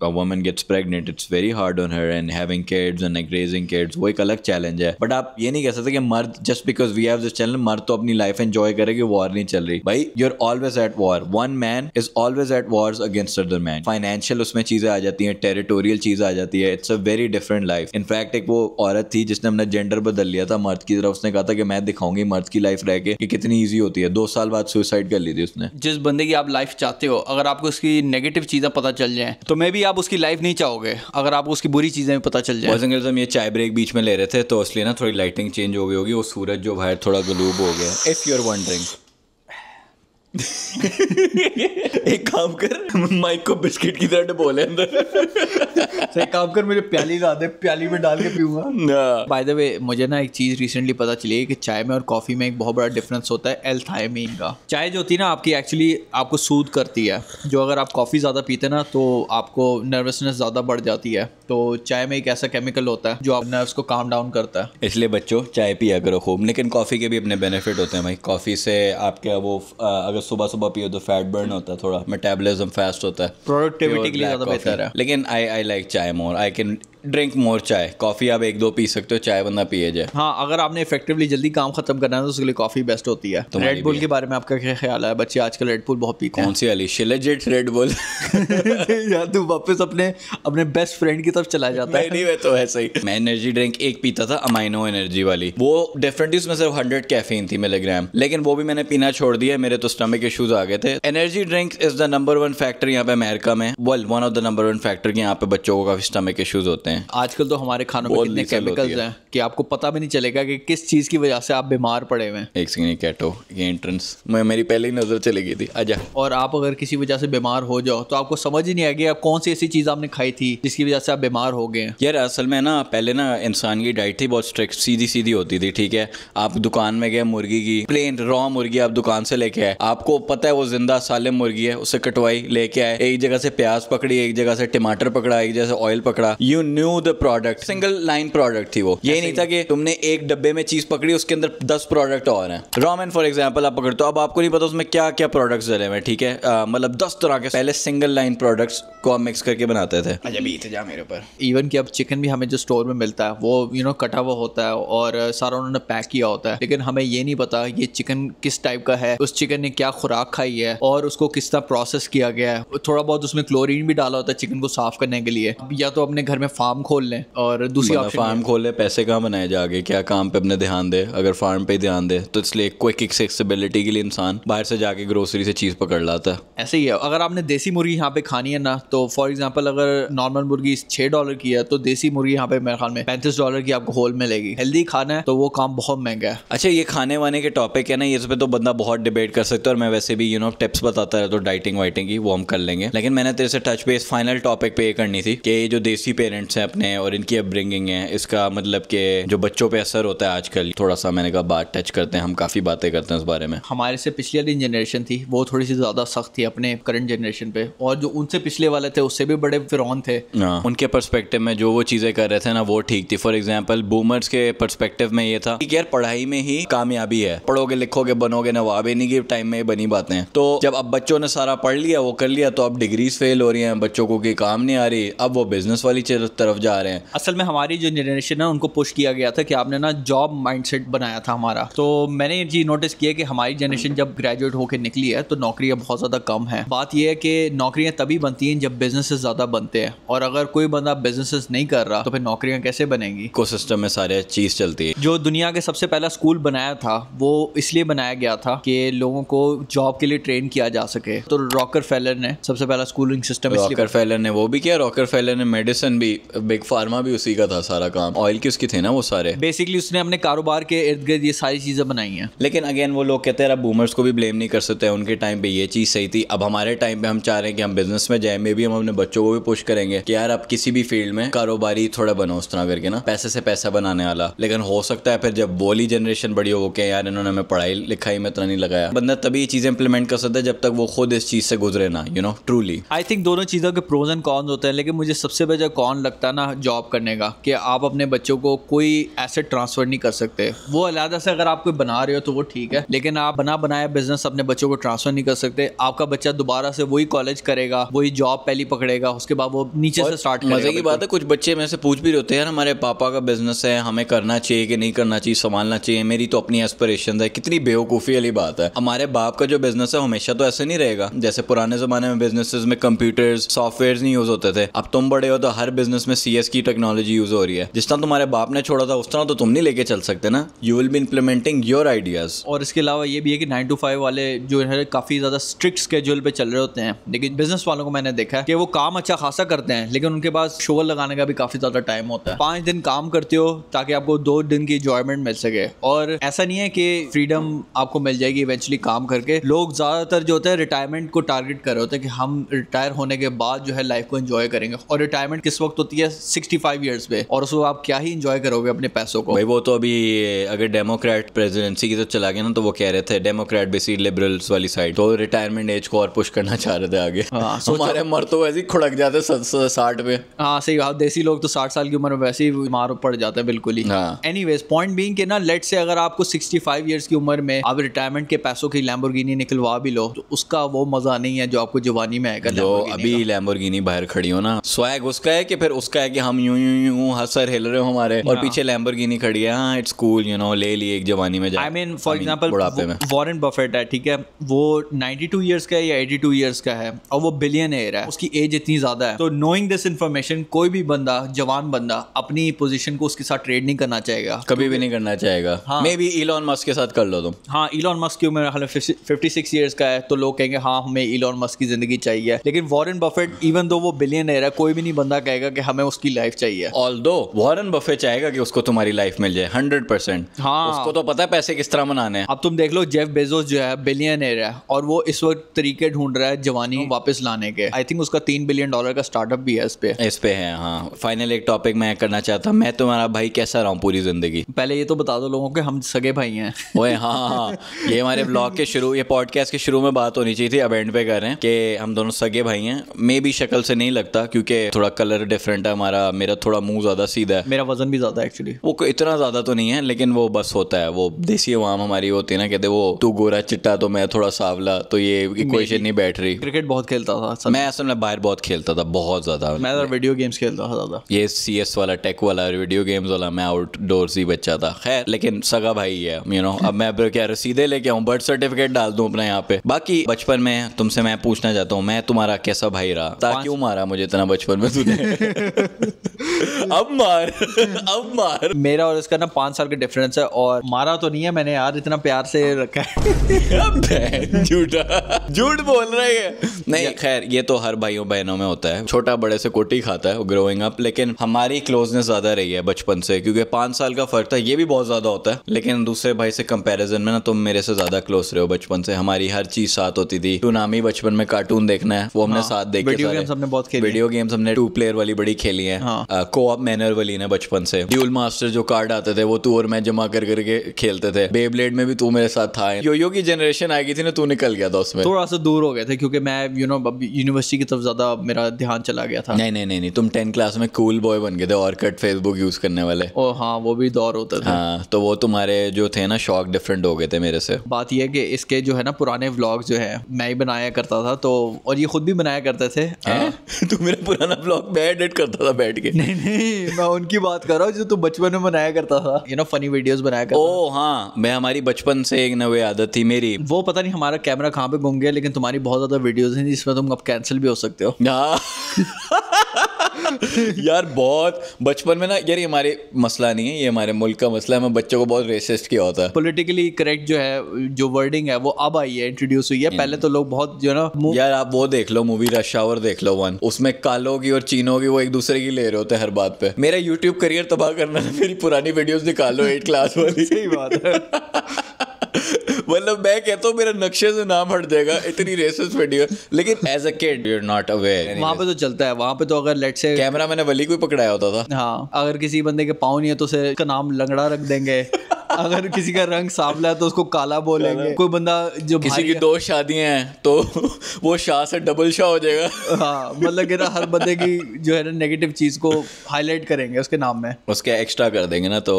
a woman gets pregnant it's very hard on her and having kids and like raising kids वो एक अलग चैलेंज है बट आप ये नहीं कह सकते कि मर्द just because we have this challenge मर्द तो अपनी लाइफ एंजॉय करेगी वॉर नहीं चल रही भाई you are always at war one man is always at war against other man financial उसमें चीजें आ जाती है टेरिटोरियल चीज आ जाती है it's a very different life in fact एक वो औरत थी जिसने अपना जेंडर बदल लिया था मर्द की तरफ उसने कहा था कि मैं दिखाऊंगी मर्द की लाइफ रह के कि कितनी ईजी होती है दो साल बाद सुसाइड कर ली थी उसने जिस बंदे की आप लाइफ चाहते हो अगर आपको उसकी नेगेटिव चीज़ें पता चल जाए तो मे भी आप उसकी लाइफ नहीं चाहोगे अगर आपको उसकी बुरी चीज़ें पता चल जाए हम ये चाय ब्रेक बीच में ले रहे थे तो इसलिए ना थोड़ी लाइटिंग चेंज हो गई होगी वो सूरज जो बाहर थोड़ा गलूब हो गया इफ़ यू आर वंडरिंग एक काम कर माइक को बिस्किट की तरह डबोले अंदर सही काम कर मुझे प्याली ला दे प्याली में डाल के पीऊंगा बाय द वे मुझे ना एक चीज रिसेंटली पता चली है कि चाय में और कॉफी में एक बहुत बड़ा डिफरेंस होता है एल्थाइमीन का चाय जो होती है ना आपकी एक्चुअली आपको सूद करती है जो अगर आप कॉफी ज्यादा पीते ना तो आपको नर्वसनेस ज्यादा बढ़ जाती है तो चाय में एक ऐसा केमिकल होता है जो आप नर्व्स को काम डाउन करता है इसलिए बच्चों चाय पिया करो खूब लेकिन कॉफी के भी अपने बेनिफिट होते हैं भाई कॉफी से आपके वो अगर सुबह सुबह पियो तो फैट बर्न होता है थोड़ा मेटाबॉलिज्म फास्ट होता है प्रोडक्टिविटी के लिए ज़्यादा बेहतर है लेकिन आई आई लाइक चाय मोर आई कैन ड्रिंक मोर चाय कॉफ़ी आप एक दो पी सकते हो चाय बंदा पिए जाए हाँ अगर आपने इफेक्टिवली जल्दी काम खत्म करना है तो उसके लिए कॉफ़ी बेस्ट होती है तो बुल के बारे में आपका क्या ख्याल है बच्चे आजकल बुल बहुत पीते कौन सी अली शिलेजेट रेडबुल यार तू वापस अपने अपने बेस्ट फ्रेंड की तरफ चला जाता है नहीं तो ऐसे ही मैं एनर्जी ड्रिंक एक पीता था अमाइनो एनर्जी वाली वो डेफिनेटली उसमें सिर्फ हंड्रेड कैफीन थी मिलीग्राम लेकिन वो भी मैंने पीना छोड़ दिया मेरे तो स्टमक इशूज आ गए थे energy drink is the number one factor यहाँ पे अमेरिका में well one of the number one factor यहाँ पे बच्चों को काफी स्टमक इशूज होते हैं हैं आजकल तो हमारे खानों में कितने केमिकल्स हैं कि आपको पता भी नहीं चलेगा कि किस चीज़ की वजह से आप बीमार पड़े हुए हैं एक सेकेंड कैटो ये एंट्रेंस मैं मेरी पहले ही नज़र चली गई थी अच्छा और आप अगर किसी वजह से बीमार हो जाओ तो आपको समझ ही नहीं आएगी आप कौन सी ऐसी चीज़ आपने खाई थी जिसकी वजह से आप बीमार हो गए यार असल में ना पहले ना इंसान की डाइट थी बहुत स्ट्रिक्ट सीधी सीधी होती थी ठीक है आप दुकान में गए मुर्गी की प्लेन रॉ मुर्गी आप दुकान से लेके आए आपको पता है वो जिंदा साले मुर्गी है उसे कटवाई लेके आए एक जगह से प्याज पकड़ी एक जगह से टमाटर पकड़ा एक जगह से ऑयल पकड़ा you knew knew the product single line product थी वो ये नहीं था कि तुमने एक डब्बे में चीज पकड़ी उसके अंदर दस प्रोडक्ट और हैं रामेन फॉर एग्जाम्पल आप पकड़ते हो अब आपको नहीं पता उसमें क्या क्या प्रोडक्ट्स डले हुए ठीक है मतलब दस तरह के पहले सिंगल लाइन प्रोडक्ट्स को आप मिक्स करके बनाते थे अच्छा, जा मेरे ऊपर इवन की अब चिकन भी हमें जो स्टोर में मिलता है वो यू नो कटा हुआ होता है और सारा उन्होंने पैक किया होता है लेकिन हमें ये नहीं पता ये चिकन किस टाइप का है उस चिकन ने क्या खुराक खाई है और उसको किस तरह प्रोसेस किया गया है थोड़ा बहुत उसमें क्लोरीन भी डाला होता है चिकन को साफ करने के लिए या तो अपने घर में फार्म फार्म खोल लें और दूसरी ऑप्शन फार्म खोल लें पैसे कहाँ बनाए जाके क्या काम पे अपने ध्यान दे अगर फार्म पे ध्यान दे तो इसलिए क्विक एक्सेसिबिलिटी के लिए इंसान बाहर से जाके ग्रोसरी से चीज़ पकड़ लाता है ऐसे ही है अगर आपने देसी मुर्गी यहाँ पे खानी है ना तो फॉर एग्जाम्पल अगर नॉर्मल मुर्गी छः डॉलर की है तो देसी मुर्गी यहाँ पे मेरे ख्याल में पैंतीस डॉलर की आपको होल मिलेगी हेल्दी खाना है तो वो काम बहुत महंगा है अच्छा ये खाने वाने के टॉपिक है ना इस पर तो बंदा बहुत डिबेट कर सकता है और मैं वैसे भी यू नो टिप्स बताता रहता तो डाइटिंग वाइटिंग की वो हम कर लेंगे लेकिन मैंने तेरे से टच पे इस फाइनल टॉपिक पे ये करनी थी कि जो देसी पेरेंट्स पेरेंट्स हैं अपने और इनकी अपब्रिंगिंग है इसका मतलब के जो बच्चों पे असर होता है आजकल थोड़ा सा मैंने कहा बात टच करते हैं हम काफ़ी बातें करते हैं उस बारे में हमारे से पिछले दिन जनरेशन थी वो थोड़ी सी ज़्यादा सख्त थी अपने करंट जनरेशन पे और जो उनसे पिछले वाले थे उससे भी बड़े फिर थे हाँ। उनके परस्पेक्टिव में जो वो चीज़ें कर रहे थे ना वो ठीक थी फॉर एग्जाम्पल बूमर्स के परस्पेक्टिव में ये था कि यार पढ़ाई में ही कामयाबी है पढ़ोगे लिखोगे बनोगे नवाब इन्हीं के टाइम में बनी बातें तो जब अब बच्चों ने सारा पढ़ लिया वो कर लिया तो अब डिग्रीज फेल हो रही हैं बच्चों को कोई काम नहीं आ रही अब वो बिजनेस वाली तरफ तरफ जा रहे हैं असल में हमारी जो जनरेशन है उनको पुश किया गया था कि आपने ना जॉब माइंडसेट बनाया था हमारा तो मैंने ये चीज़ नोटिस किया कि हमारी जनरेशन जब ग्रेजुएट होकर निकली है तो नौकरियाँ बहुत ज़्यादा कम है बात यह है कि नौकरियाँ तभी बनती हैं जब बिजनेस ज़्यादा बनते हैं और अगर कोई बंदा बिजनेस नहीं कर रहा तो फिर नौकरियाँ कैसे बनेंगी इको में सारे चीज़ चलती है जो दुनिया के सबसे पहला स्कूल बनाया था वो इसलिए बनाया गया था कि लोगों को जॉब के लिए ट्रेन किया जा सके तो रॉकर फेलर ने सबसे पहला स्कूलिंग सिस्टम रॉकर फेलर ने वो भी किया रॉकर फेलर ने मेडिसिन भी बिग फार्मा भी उसी का था सारा काम ऑयल के उसके थे ना वो सारे बेसिकली उसने अपने कारोबार के इर्द गिर्द ये सारी चीज़ें बनाई हैं लेकिन अगेन वो लोग कहते हैं अब बूमर्स को भी ब्लेम नहीं कर सकते उनके टाइम पे ये चीज़ सही थी अब हमारे टाइम पे हम चाह रहे हैं कि हम बिजनेस में जाए मे भी हम अपने बच्चों को भी पुश करेंगे कि यार आप किसी भी फील्ड में कारोबारी थोड़ा बनो उस तरह करके ना पैसे से पैसा बनाने वाला लेकिन हो सकता है फिर जब बोली जनरेशन बड़ी हो के यार इन्होंने हमें पढ़ाई लिखाई में इतना नहीं लगाया बंदा तभी ये चीज़ें इंप्लीमेंट कर सकता है जब तक वो खुद इस चीज़ से गुजरे ना you know truly I think दोनों चीज़ों के प्रोज एंड कॉन्स होते हैं लेकिन मुझे सबसे बड़ा कॉन लगता था ना जॉब करने का कि आप अपने बच्चों को कोई एसेट ट्रांसफ़र नहीं कर सकते वो अलहदा से अगर आप कोई बना रहे हो तो वो ठीक है लेकिन आप बना बनाया बिजनेस अपने बच्चों को ट्रांसफ़र नहीं कर सकते आपका बच्चा दोबारा से वही कॉलेज करेगा वही जॉब पहली पकड़ेगा उसके बाद वो नीचे से स्टार्ट मज़े की बात है कुछ बच्चे में से पूछ भी होते हैं हमारे पापा का बिजनेस है हमें करना चाहिए कि नहीं करना चाहिए संभालना चाहिए मेरी तो अपनी एस्परेशन है कितनी बेवकूफ़ी वाली बात है हमारे बाप का जो बिजनेस है हमेशा तो ऐसे नहीं रहेगा जैसे पुराने ज़माने में बिजनेस में कंप्यूटर्स सॉफ्टवेयर नहीं यूज़ होते थे अब तुम बड़े हो तो हर बिजनेस में में सी की टेक्नोलॉजी यूज हो रही है जिस तरह तुम्हारे बाप ने छोड़ा था उस तरह तो तुम नहीं लेके चल सकते ना you will be implementing your ideas और इसके अलावा ये भी है कि नाइन टू फाइव वाले जो है काफ़ी ज़्यादा स्ट्रिक्ट स्केड्यूल पे चल रहे होते हैं लेकिन बिजनेस वालों को मैंने देखा है कि वो काम अच्छा खासा करते हैं लेकिन उनके पास शोर लगाने का भी काफ़ी ज़्यादा टाइम होता है पांच दिन काम करते हो ताकि आपको दो दिन की इंजॉयमेंट मिल सके और ऐसा नहीं है कि फ्रीडम आपको मिल जाएगी इवेंचुअली काम करके लोग ज़्यादातर जो होते हैं रिटायरमेंट को टारगेट कर रहे होते हैं कि हम रिटायर होने के बाद जो है लाइफ को इंजॉय करेंगे और रिटायरमेंट किस वक्त होती है या सिक्सटी फाइव ईयर्स पे और उसको आप क्या ही इंजॉय करोगे अपने पैसों को भाई वो तो अभी अगर डेमोक्रेट प्रेसिडेंसी की तो चला गया ना तो वो कह रहे थे डेमोक्रेट बेसी लिबरल्स वाली साइड तो रिटायरमेंट एज को और पुश करना चाह रहे थे आगे हाँ, हमारे मर तो वैसे ही खुड़क जाते साठ पे हाँ सही बात देसी लोग तो साठ साल की उम्र में वैसे ही बीमार पड़ जाते हैं बिल्कुल ही एनी वेज पॉइंट बींग ना लेट से अगर आपको सिक्सटी फाइव ईयर्स की उम्र में आप रिटायरमेंट के पैसों की लैम्बोर्गिनी निकलवा भी लो तो उसका वो मजा नहीं है जो आपको जवानी में आएगा जो अभी लैम्बोर्गिनी बाहर खड़ी हो ना स्वैग उसका है कि फिर उसका उसका है कि हम यूं यूं यूं हाँ सर हिल रहे हो हमारे और हाँ। पीछे लैम्बोर्गिनी खड़ी है हां इट्स कूल यू नो ले ली एक जवानी में I mean for example Warren Buffett है ठीक है वो 92 इयर्स का है या 82 इयर्स का है और वो बिलियनेयर है उसकी एज इतनी ज्यादा है तो नोइंग दिस इंफॉर्मेशन कोई भी बंदा जवान बंदा अपनी पोजीशन को उसके साथ ट्रेड नहीं करना चाहेगा कभी भी नहीं करना चाहेगा मे बी इलॉन मस्क के साथ कर लो तुम हां इलॉन मस्क की उम्र फिफ्टी सिक्स ईयर्स का है तो लोग कहेंगे हाँ हमें इलॉन मस्क की जिंदगी चाहिए लेकिन वॉरेन बफेट इवन दो वो बिलियन है कोई भी नहीं बंदा कहेगा कि हमें उसकी लाइफ चाहिए ऑल दो वॉरन बफे चाहेगा कि उसको तुम्हारी लाइफ मिल जाए हंड्रेड परसेंट हाँ उसको तो पता है पैसे किस तरह मनाने अब तुम देख लो जेफ बेजोस जो है बिलियन एयर है और वो इस वक्त तरीके ढूंढ रहा है जवानी hmm. वापस लाने के आई थिंक उसका तीन बिलियन डॉलर का स्टार्टअप भी है इस पे इस पे है हाँ फाइनल एक टॉपिक मैं करना चाहता हूँ मैं तुम्हारा भाई कैसा रहा हूँ पूरी जिंदगी पहले ये तो बता दो लोगों के हम सगे भाई हैं ओए हाँ, हाँ, हाँ। ये हमारे ब्लॉग के शुरू ये पॉडकास्ट के शुरू में बात होनी चाहिए थी अब एंड पे कर रहे हैं कि हम दोनों सगे भाई हैं मे भी शक्ल से नहीं लगता क्योंकि थोड़ा कलर डिफरेंट है हमारा मेरा थोड़ा मुंह ज़्यादा सीधा है मेरा वजन भी ज़्यादा एक्चुअली वो इतना ज़्यादा तो नहीं है लेकिन वो बस होता है वो देसी आवाम हमारी होती है ना कहते वो तू गोरा चिट्टा तो मैं थोड़ा सावला तो ये इक्वेशन नहीं बैठ रही क्रिकेट बहुत खेलता था मैं असल में बाहर बहुत खेलता था बहुत ज़्यादा मैं वीडियो तो गेम्स खेलता था ज़्यादा ये सी एस वाला टेक वाला वीडियो गेम्स वाला मैं आउटडोर ही बच्चा था खैर लेकिन सगा भाई है यू नो अब मैं क्या रसीदे लेके आऊँ बर्थ सर्टिफिकेट डाल दू अपने यहाँ पे बाकी बचपन में तुमसे मैं पूछना चाहता हूँ मैं तुम्हारा कैसा भाई रहा क्यों मारा मुझे इतना बचपन में तूने अब मार अब मार मेरा और इसका ना पांच साल का डिफरेंस है और मारा तो नहीं है मैंने यार इतना प्यार से रखा है झूठा झूठ बोल रहे हैं नहीं खैर ये तो हर भाइयों बहनों में होता है छोटा बड़े से कोटी खाता है ग्रोइंग अप लेकिन हमारी क्लोजनेस ज्यादा रही है बचपन से क्योंकि पांच साल का फर्क था ये भी बहुत ज्यादा होता है लेकिन दूसरे भाई से कंपेरिजन में ना तुम मेरे से ज्यादा क्लोज रहे हो बचपन से हमारी हर चीज साथ होती थी टूनामी बचपन में कार्टून देखना है वो हमने हाँ। साथ देखे वीडियो गेम्स हमने बहुत खेली वीडियो गेम्स हमने टू प्लेयर वाली बड़ी खेली है को ऑप मैनर वाली ने बचपन से ड्यूल मास्टर जो कार्ड आते थे वो तू और मैं जमा कर करके खेलते थे बे ब्लेड में भी तू मेरे साथ था यो यो की जनरेशन आ गई थी ना तू निकल गया था उसमें थोड़ा सा दूर हो गए थे क्योंकि मैं यू नो यूनिवर्सिटी की तरफ ज्यादा मेरा ध्यान चला गया था नहीं नहीं नहीं, तुम टेंथ क्लास में कूल बॉय बन गए थे और कट फेसबुक यूज करने वाले ओ हाँ वो भी दौर होता था हाँ तो वो तुम्हारे जो थे ना शौक डिफरेंट हो गए थे मेरे से बात यह है कि इसके जो है ना पुराने व्लॉग जो है मैं ही बनाया करता था तो और ये खुद भी बनाया करते थे हाँ। तू मेरा पुराना व्लॉग मैं एडिट करता करता था बैठ के नहीं नहीं मैं उनकी बात कर रहा हूँ जो तू बचपन में बनाया करता था यू नो फनी वीडियोस बनाया करता ओ हाँ मैं हमारी बचपन से एक नवे आदत थी मेरी वो पता नहीं हमारा कैमरा कहाँ पे घूम गया लेकिन तुम्हारी बहुत ज्यादा वीडियोज हैं जिसमें तुम अब कैंसिल भी हो सकते हो हाँ। यार बहुत बचपन में ना यार ये हमारे मसला नहीं है ये हमारे मुल्क का मसला है मैं बच्चों को बहुत रेसिस्ट किया होता है पॉलिटिकली करेक्ट जो है जो वर्डिंग है वो अब आई है इंट्रोड्यूस हुई है हम्म। पहले तो लोग बहुत जो ना यार आप वो देख लो मूवी रश आवर देख लो वन उसमें कालो की और चीनों की वो एक दूसरे की ले रहे होते हैं हर बात पे मेरा यूट्यूब करियर तबाह करना मेरी पुरानी वीडियोज निकालो एट क्लास वाली सही बात है मतलब मैं कहता हूँ मेरा नक्शे से नाम हट जाएगा इतनी रेसेस वीडियो लेकिन as a kid you are not aware वहाँ पे तो चलता है वहाँ पे तो अगर लेट से कैमरा मैंने वली को पकड़ाया होता था हाँ अगर किसी बंदे के पाँव नहीं है तो उसे का नाम लंगड़ा रख देंगे अगर किसी का रंग सांवला है तो उसको काला बोलेंगे कोई बंदा जो किसी की दो शादियां हैं तो वो शाह से डबल शाह हो जाएगा हाँ मतलब कि ना हर बंदे की जो है ना नेगेटिव चीज़ को हाईलाइट करेंगे उसके नाम में उसके एक्स्ट्रा कर देंगे ना तो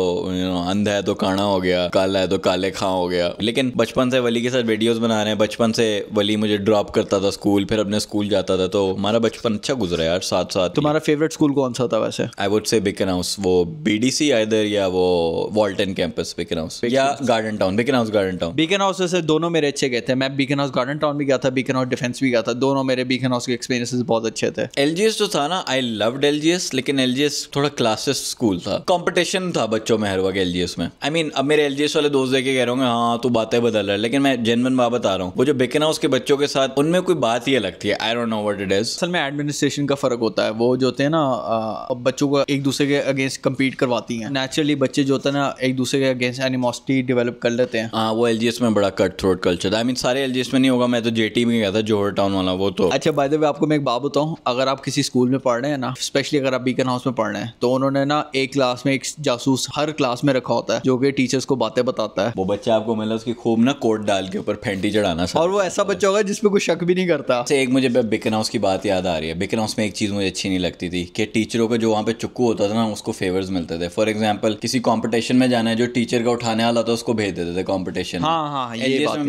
अंधा है तो काना हो गया काला है तो काले खां हो गया लेकिन बचपन से वली के साथ वीडियोस बना रहे हैं बचपन से वली मुझे ड्रॉप करता था स्कूल फिर अपने स्कूल जाता था तो हमारा बचपन अच्छा गुजरा यार साथ साथ तुम्हारा फेवरेट स्कूल कौन सा था वैसे I would say Beaconhouse वो बीडीसी आइदर या वो वॉल्टन कैंपस पे बेकन हाउस या Garden Town Beaconhouse Garden Town Beaconhouse वैसे दोनों मेरे अच्छे गए थे मैं बीकन हाउस गार्डन टाउन भी गया था बीकन हाउस डिफेंस भी गया था दोनों मेरे बीकन हाउस के एक्सपीरियंसेस बहुत अच्छे थे एल तो था ना आई लव्ड एल लेकिन एल थोड़ा क्लासेस स्कूल था कॉम्पिटिशन था बच्चों में हर वक्त एल में आई I मीन mean, अब मेरे एल वाले दोस्त देखे कह रहे होंगे हाँ तो बातें बदल रहा है लेकिन मैं जेनवन बात बता रहा हूँ वो जो बेकन हाउस के बच्चों के साथ उनमें कोई बात ही अलग थी I don't know what it is असल में एडमिनिस्ट्रेशन का फर्क होता है वो जो होते हैं ना बच्चों को एक दूसरे के अगेंस्ट कम्पीट करवाती है नेचुरली बच्चे जो होते हैं ना एक दूसरे के अगेंस्ट अगेंस्ट एनिमोसिटी डेवलप कर लेते हैं हाँ वो एल में बड़ा कट थ्रोट कल्चर था आई मीन सारे एल में नहीं होगा मैं तो जे में गया था जोहर टाउन वाला वो तो अच्छा बाय द वे आपको मैं एक बात बताऊँ अगर आप किसी स्कूल में पढ़ रहे हैं ना स्पेशली अगर आप बीकन हाउस में पढ़ रहे हैं तो उन्होंने ना एक क्लास में एक जासूस हर क्लास में रखा होता है जो कि टीचर्स को बातें बताता है वो बच्चा आपको मिला उसकी खूब ना कोट डाल के ऊपर फेंटी चढ़ाना और वो ऐसा बच्चा होगा जिसमें कुछ शक भी नहीं करता अच्छा, एक मुझे बिकन हाउस की बात याद आ रही है बिकन हाउस में एक चीज़ मुझे अच्छी नहीं लगती थी कि टीचरों का जो वहाँ पे चुक्कू होता था ना उसको फेवर्स मिलते थे फॉर एग्जाम्पल किसी कॉम्पिटिशन में जाना है जो टीचर टीचर का उठाने वाला था उसको भेज देते थे कॉम्पिटिशन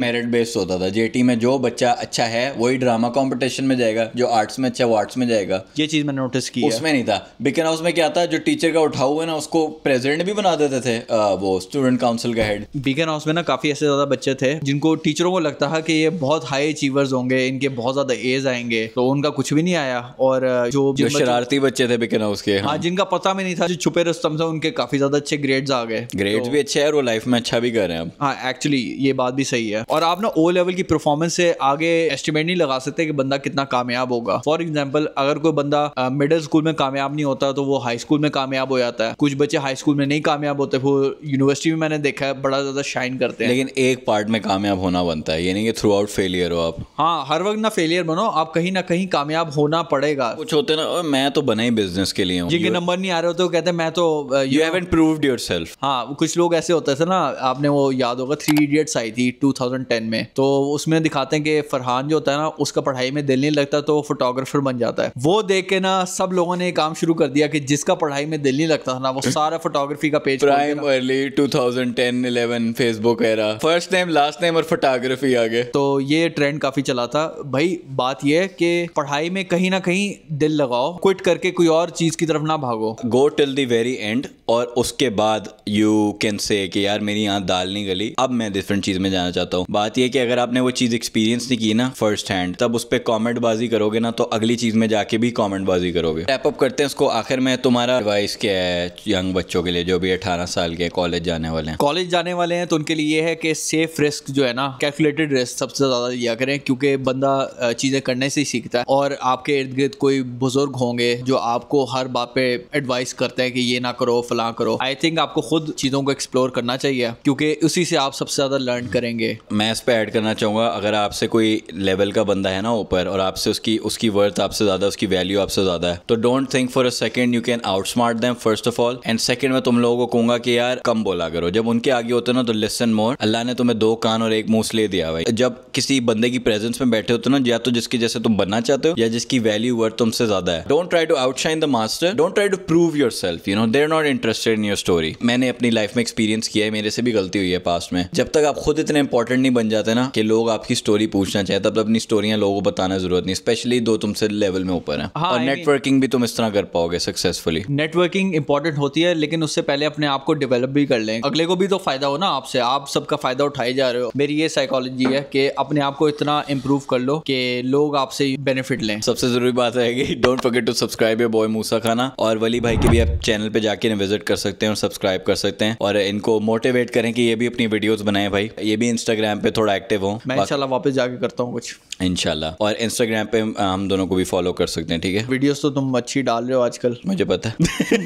मेरिट बेस्ड होता था जेटी में जो बच्चा अच्छा है वही ड्रामा कॉम्पिटिशन में जाएगा जो आर्ट्स में अच्छा वो आर्ट्स में जाएगा ये चीज़ मैंने नोटिस की उसमें नहीं था बिकन हाउस में क्या था जो टीचर का उठा हुआ ना उसको प्रेजिडेंट भी बना देते थे वो स्टूडेंट काउंसिल का हेड बिकन हाउस में ना काफ़ी ऐसे ज़्यादा बच्चे थे जिनको टीचरों को लगता था कि ये बहुत हाई अचीवर्स होंगे इनके बहुत ज़्यादा एज आएंगे तो उनका कुछ भी नहीं आया और जो जो तो- शरारती बच्चे थे बिकन हाउस के हाँ।, हाँ जिनका पता भी नहीं था जो छुपे रस्तम से उनके काफ़ी ज़्यादा अच्छे ग्रेड्स आ गए ग्रेड्स तो भी अच्छे अच्छा शेयर हो लाइफ में अच्छा भी कर रहे हैं अब हाँ एक्चुअली ये बात भी सही है और आप ना ओ लेवल की परफॉर्मेंस से आगे एस्टिमेट नहीं लगा सकते कि बंदा कितना कामयाब होगा फॉर एग्जाम्पल अगर कोई बंदा मिडिल स्कूल में कामयाब नहीं होता तो वो हाई स्कूल में कामयाब हो जाता है कुछ बच्चे हाई स्कूल में नहीं कामयाब होते वो यूनिवर्सिटी में मैंने देखा है बड़ा ज़्यादा शाइन करते हैं लेकिन एक पार्ट में कामयाब होना बनता है ये नहीं कि थ्रू आउट फेलियर हो आप हाँ हर वक्त ना फेलियर बनो आप कहीं ना कहीं कामयाब होना पड़ेगा कुछ होते ना मैं तो बना ही बिजनेस के लिए नंबर नहीं आ रहे होते कहते हैं मैं तो you haven't proved yourself self हाँ कुछ लोग ऐसे ऐसे होता था ना आपने वो याद होगा थ्री इडियट्स आई थी 2010 में तो उसमें दिखाते हैं कि फरहान जो होता है ना उसका पढ़ाई में दिल नहीं लगता तो फोटोग्राफर बन जाता है वो देख के ना सब लोगों ने काम शुरू कर दिया कि जिसका पढ़ाई में दिल नहीं लगता था ना वो सारा फोटोग्राफी का page prime early 2010 11 Facebook era first name last name और फोटोग्राफी आ गए तो ये ट्रेंड काफी चला था भाई बात ये है कि पढ़ाई में कहीं ना कहीं दिल लगाओ क्विट करके कोई और चीज की तरफ ना भागो go till the very end और उसके बाद यू कैन से है कि यार मेरी यहाँ दाल नहीं गली अब मैं डिफरेंट चीज़ में जाना चाहता हूँ बात यह कि अगर आपने वो चीज़ एक्सपीरियंस नहीं की ना फर्स्ट हैंड तब उस पर कॉमेंट बाजी करोगे ना तो अगली चीज़ में जाके भी कॉमेंट बाजी करोगे टैप अप करते हैं उसको आखिर में तुम्हारा एडवाइस क्या है यंग बच्चों के लिए जो भी अठारह साल के कॉलेज जाने वाले हैं कॉलेज जाने वाले हैं तो उनके लिए है कि सेफ रिस्क जो है ना कैलकुलेटेड रिस्क सबसे ज़्यादा लिया करें क्योंकि बंदा चीज़ें करने से ही सीखता है और आपके इर्द गिर्द कोई बुजुर्ग होंगे जो आपको हर बात पे एडवाइस करते हैं कि ये ना करो फला करो आई थिंक आपको खुद चीज़ों को एक्सप्लोर एक्सप्लोर करना चाहिए क्योंकि उसी से आप सबसे ज़्यादा लर्न करेंगे मैं इस पर ऐड करना चाहूंगा अगर आपसे कोई लेवल का बंदा है ना ऊपर और आपसे उसकी उसकी वर्थ आपसे ज़्यादा उसकी वैल्यू आपसे ज़्यादा है तो don't think for a second you can outsmart them first of all and second मैं तुम लोगों को कहूंगा कि यार कम बोला करो जब उनके आगे होते ना तो लिसन मोर अल्लाह ने तुम्हें दो कान और एक मुंह ले दिया भाई जब किसी बंदे की प्रेजेंस में बैठे होते ना या तो जिसकी जैसे तुम बनना चाहते हो या जिसकी वैल्यू वर्थ तुमसे ज़्यादा है don't try to outshine the master don't try to prove yourself you know they're not interested in your story मैंने अपनी लाइफ में एक्सपीरियंस एक्सपीरियंस किया है मेरे से भी गलती हुई है पास्ट में जब तक आप खुद इतने इंपॉर्टेंट नहीं बन जाते ना कि लोग आपकी स्टोरी पूछना चाहे तब तक अपनी स्टोरियां लोगों को बताना जरूरत नहीं स्पेशली दो तुमसे लेवल में ऊपर है हाँ, और नेटवर्किंग भी तुम इस तरह कर पाओगे सक्सेसफुली नेटवर्किंग इंपॉर्टेंट होती है लेकिन उससे पहले अपने आप को डेवलप भी कर लें अगले को भी तो फायदा हो ना आपसे आप सबका फायदा उठाए जा रहे हो मेरी ये साइकोलॉजी है कि अपने आप को इतना इम्प्रूव कर लो कि लोग आपसे बेनिफिट लें सबसे जरूरी बात है रहेगी don't forget to subscribe your boy मूसा खाना और वली भाई के भी आप चैनल पे जाके विजिट कर सकते हैं और सब्सक्राइब कर सकते हैं और इनको को मोटिवेट करें कि ये भी अपनी वीडियोस बनाएं भाई ये भी इंस्टाग्राम पे थोड़ा एक्टिव हो मैं इंशाल्लाह वापस जाके करता हूँ कुछ इंशाल्लाह और इंस्टाग्राम पे हम दोनों को भी फॉलो कर सकते हैं ठीक है वीडियोस तो तुम अच्छी डाल रहे हो आजकल मुझे पता है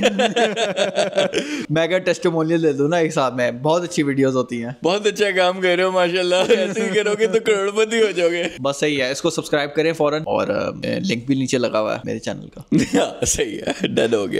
मैं अगर टेस्टोमोनियल दे दू ना एक साथ में बहुत अच्छी वीडियोस होती हैं बहुत अच्छा काम कर रहे हो माशाल्लाह ऐसे ही करोगे तो करोड़पति हो जाओगे बस सही है इसको सब्सक्राइब करें फॉरन और लिंक भी नीचे लगा हुआ है मेरे चैनल का हाँ, सही है डन हो गया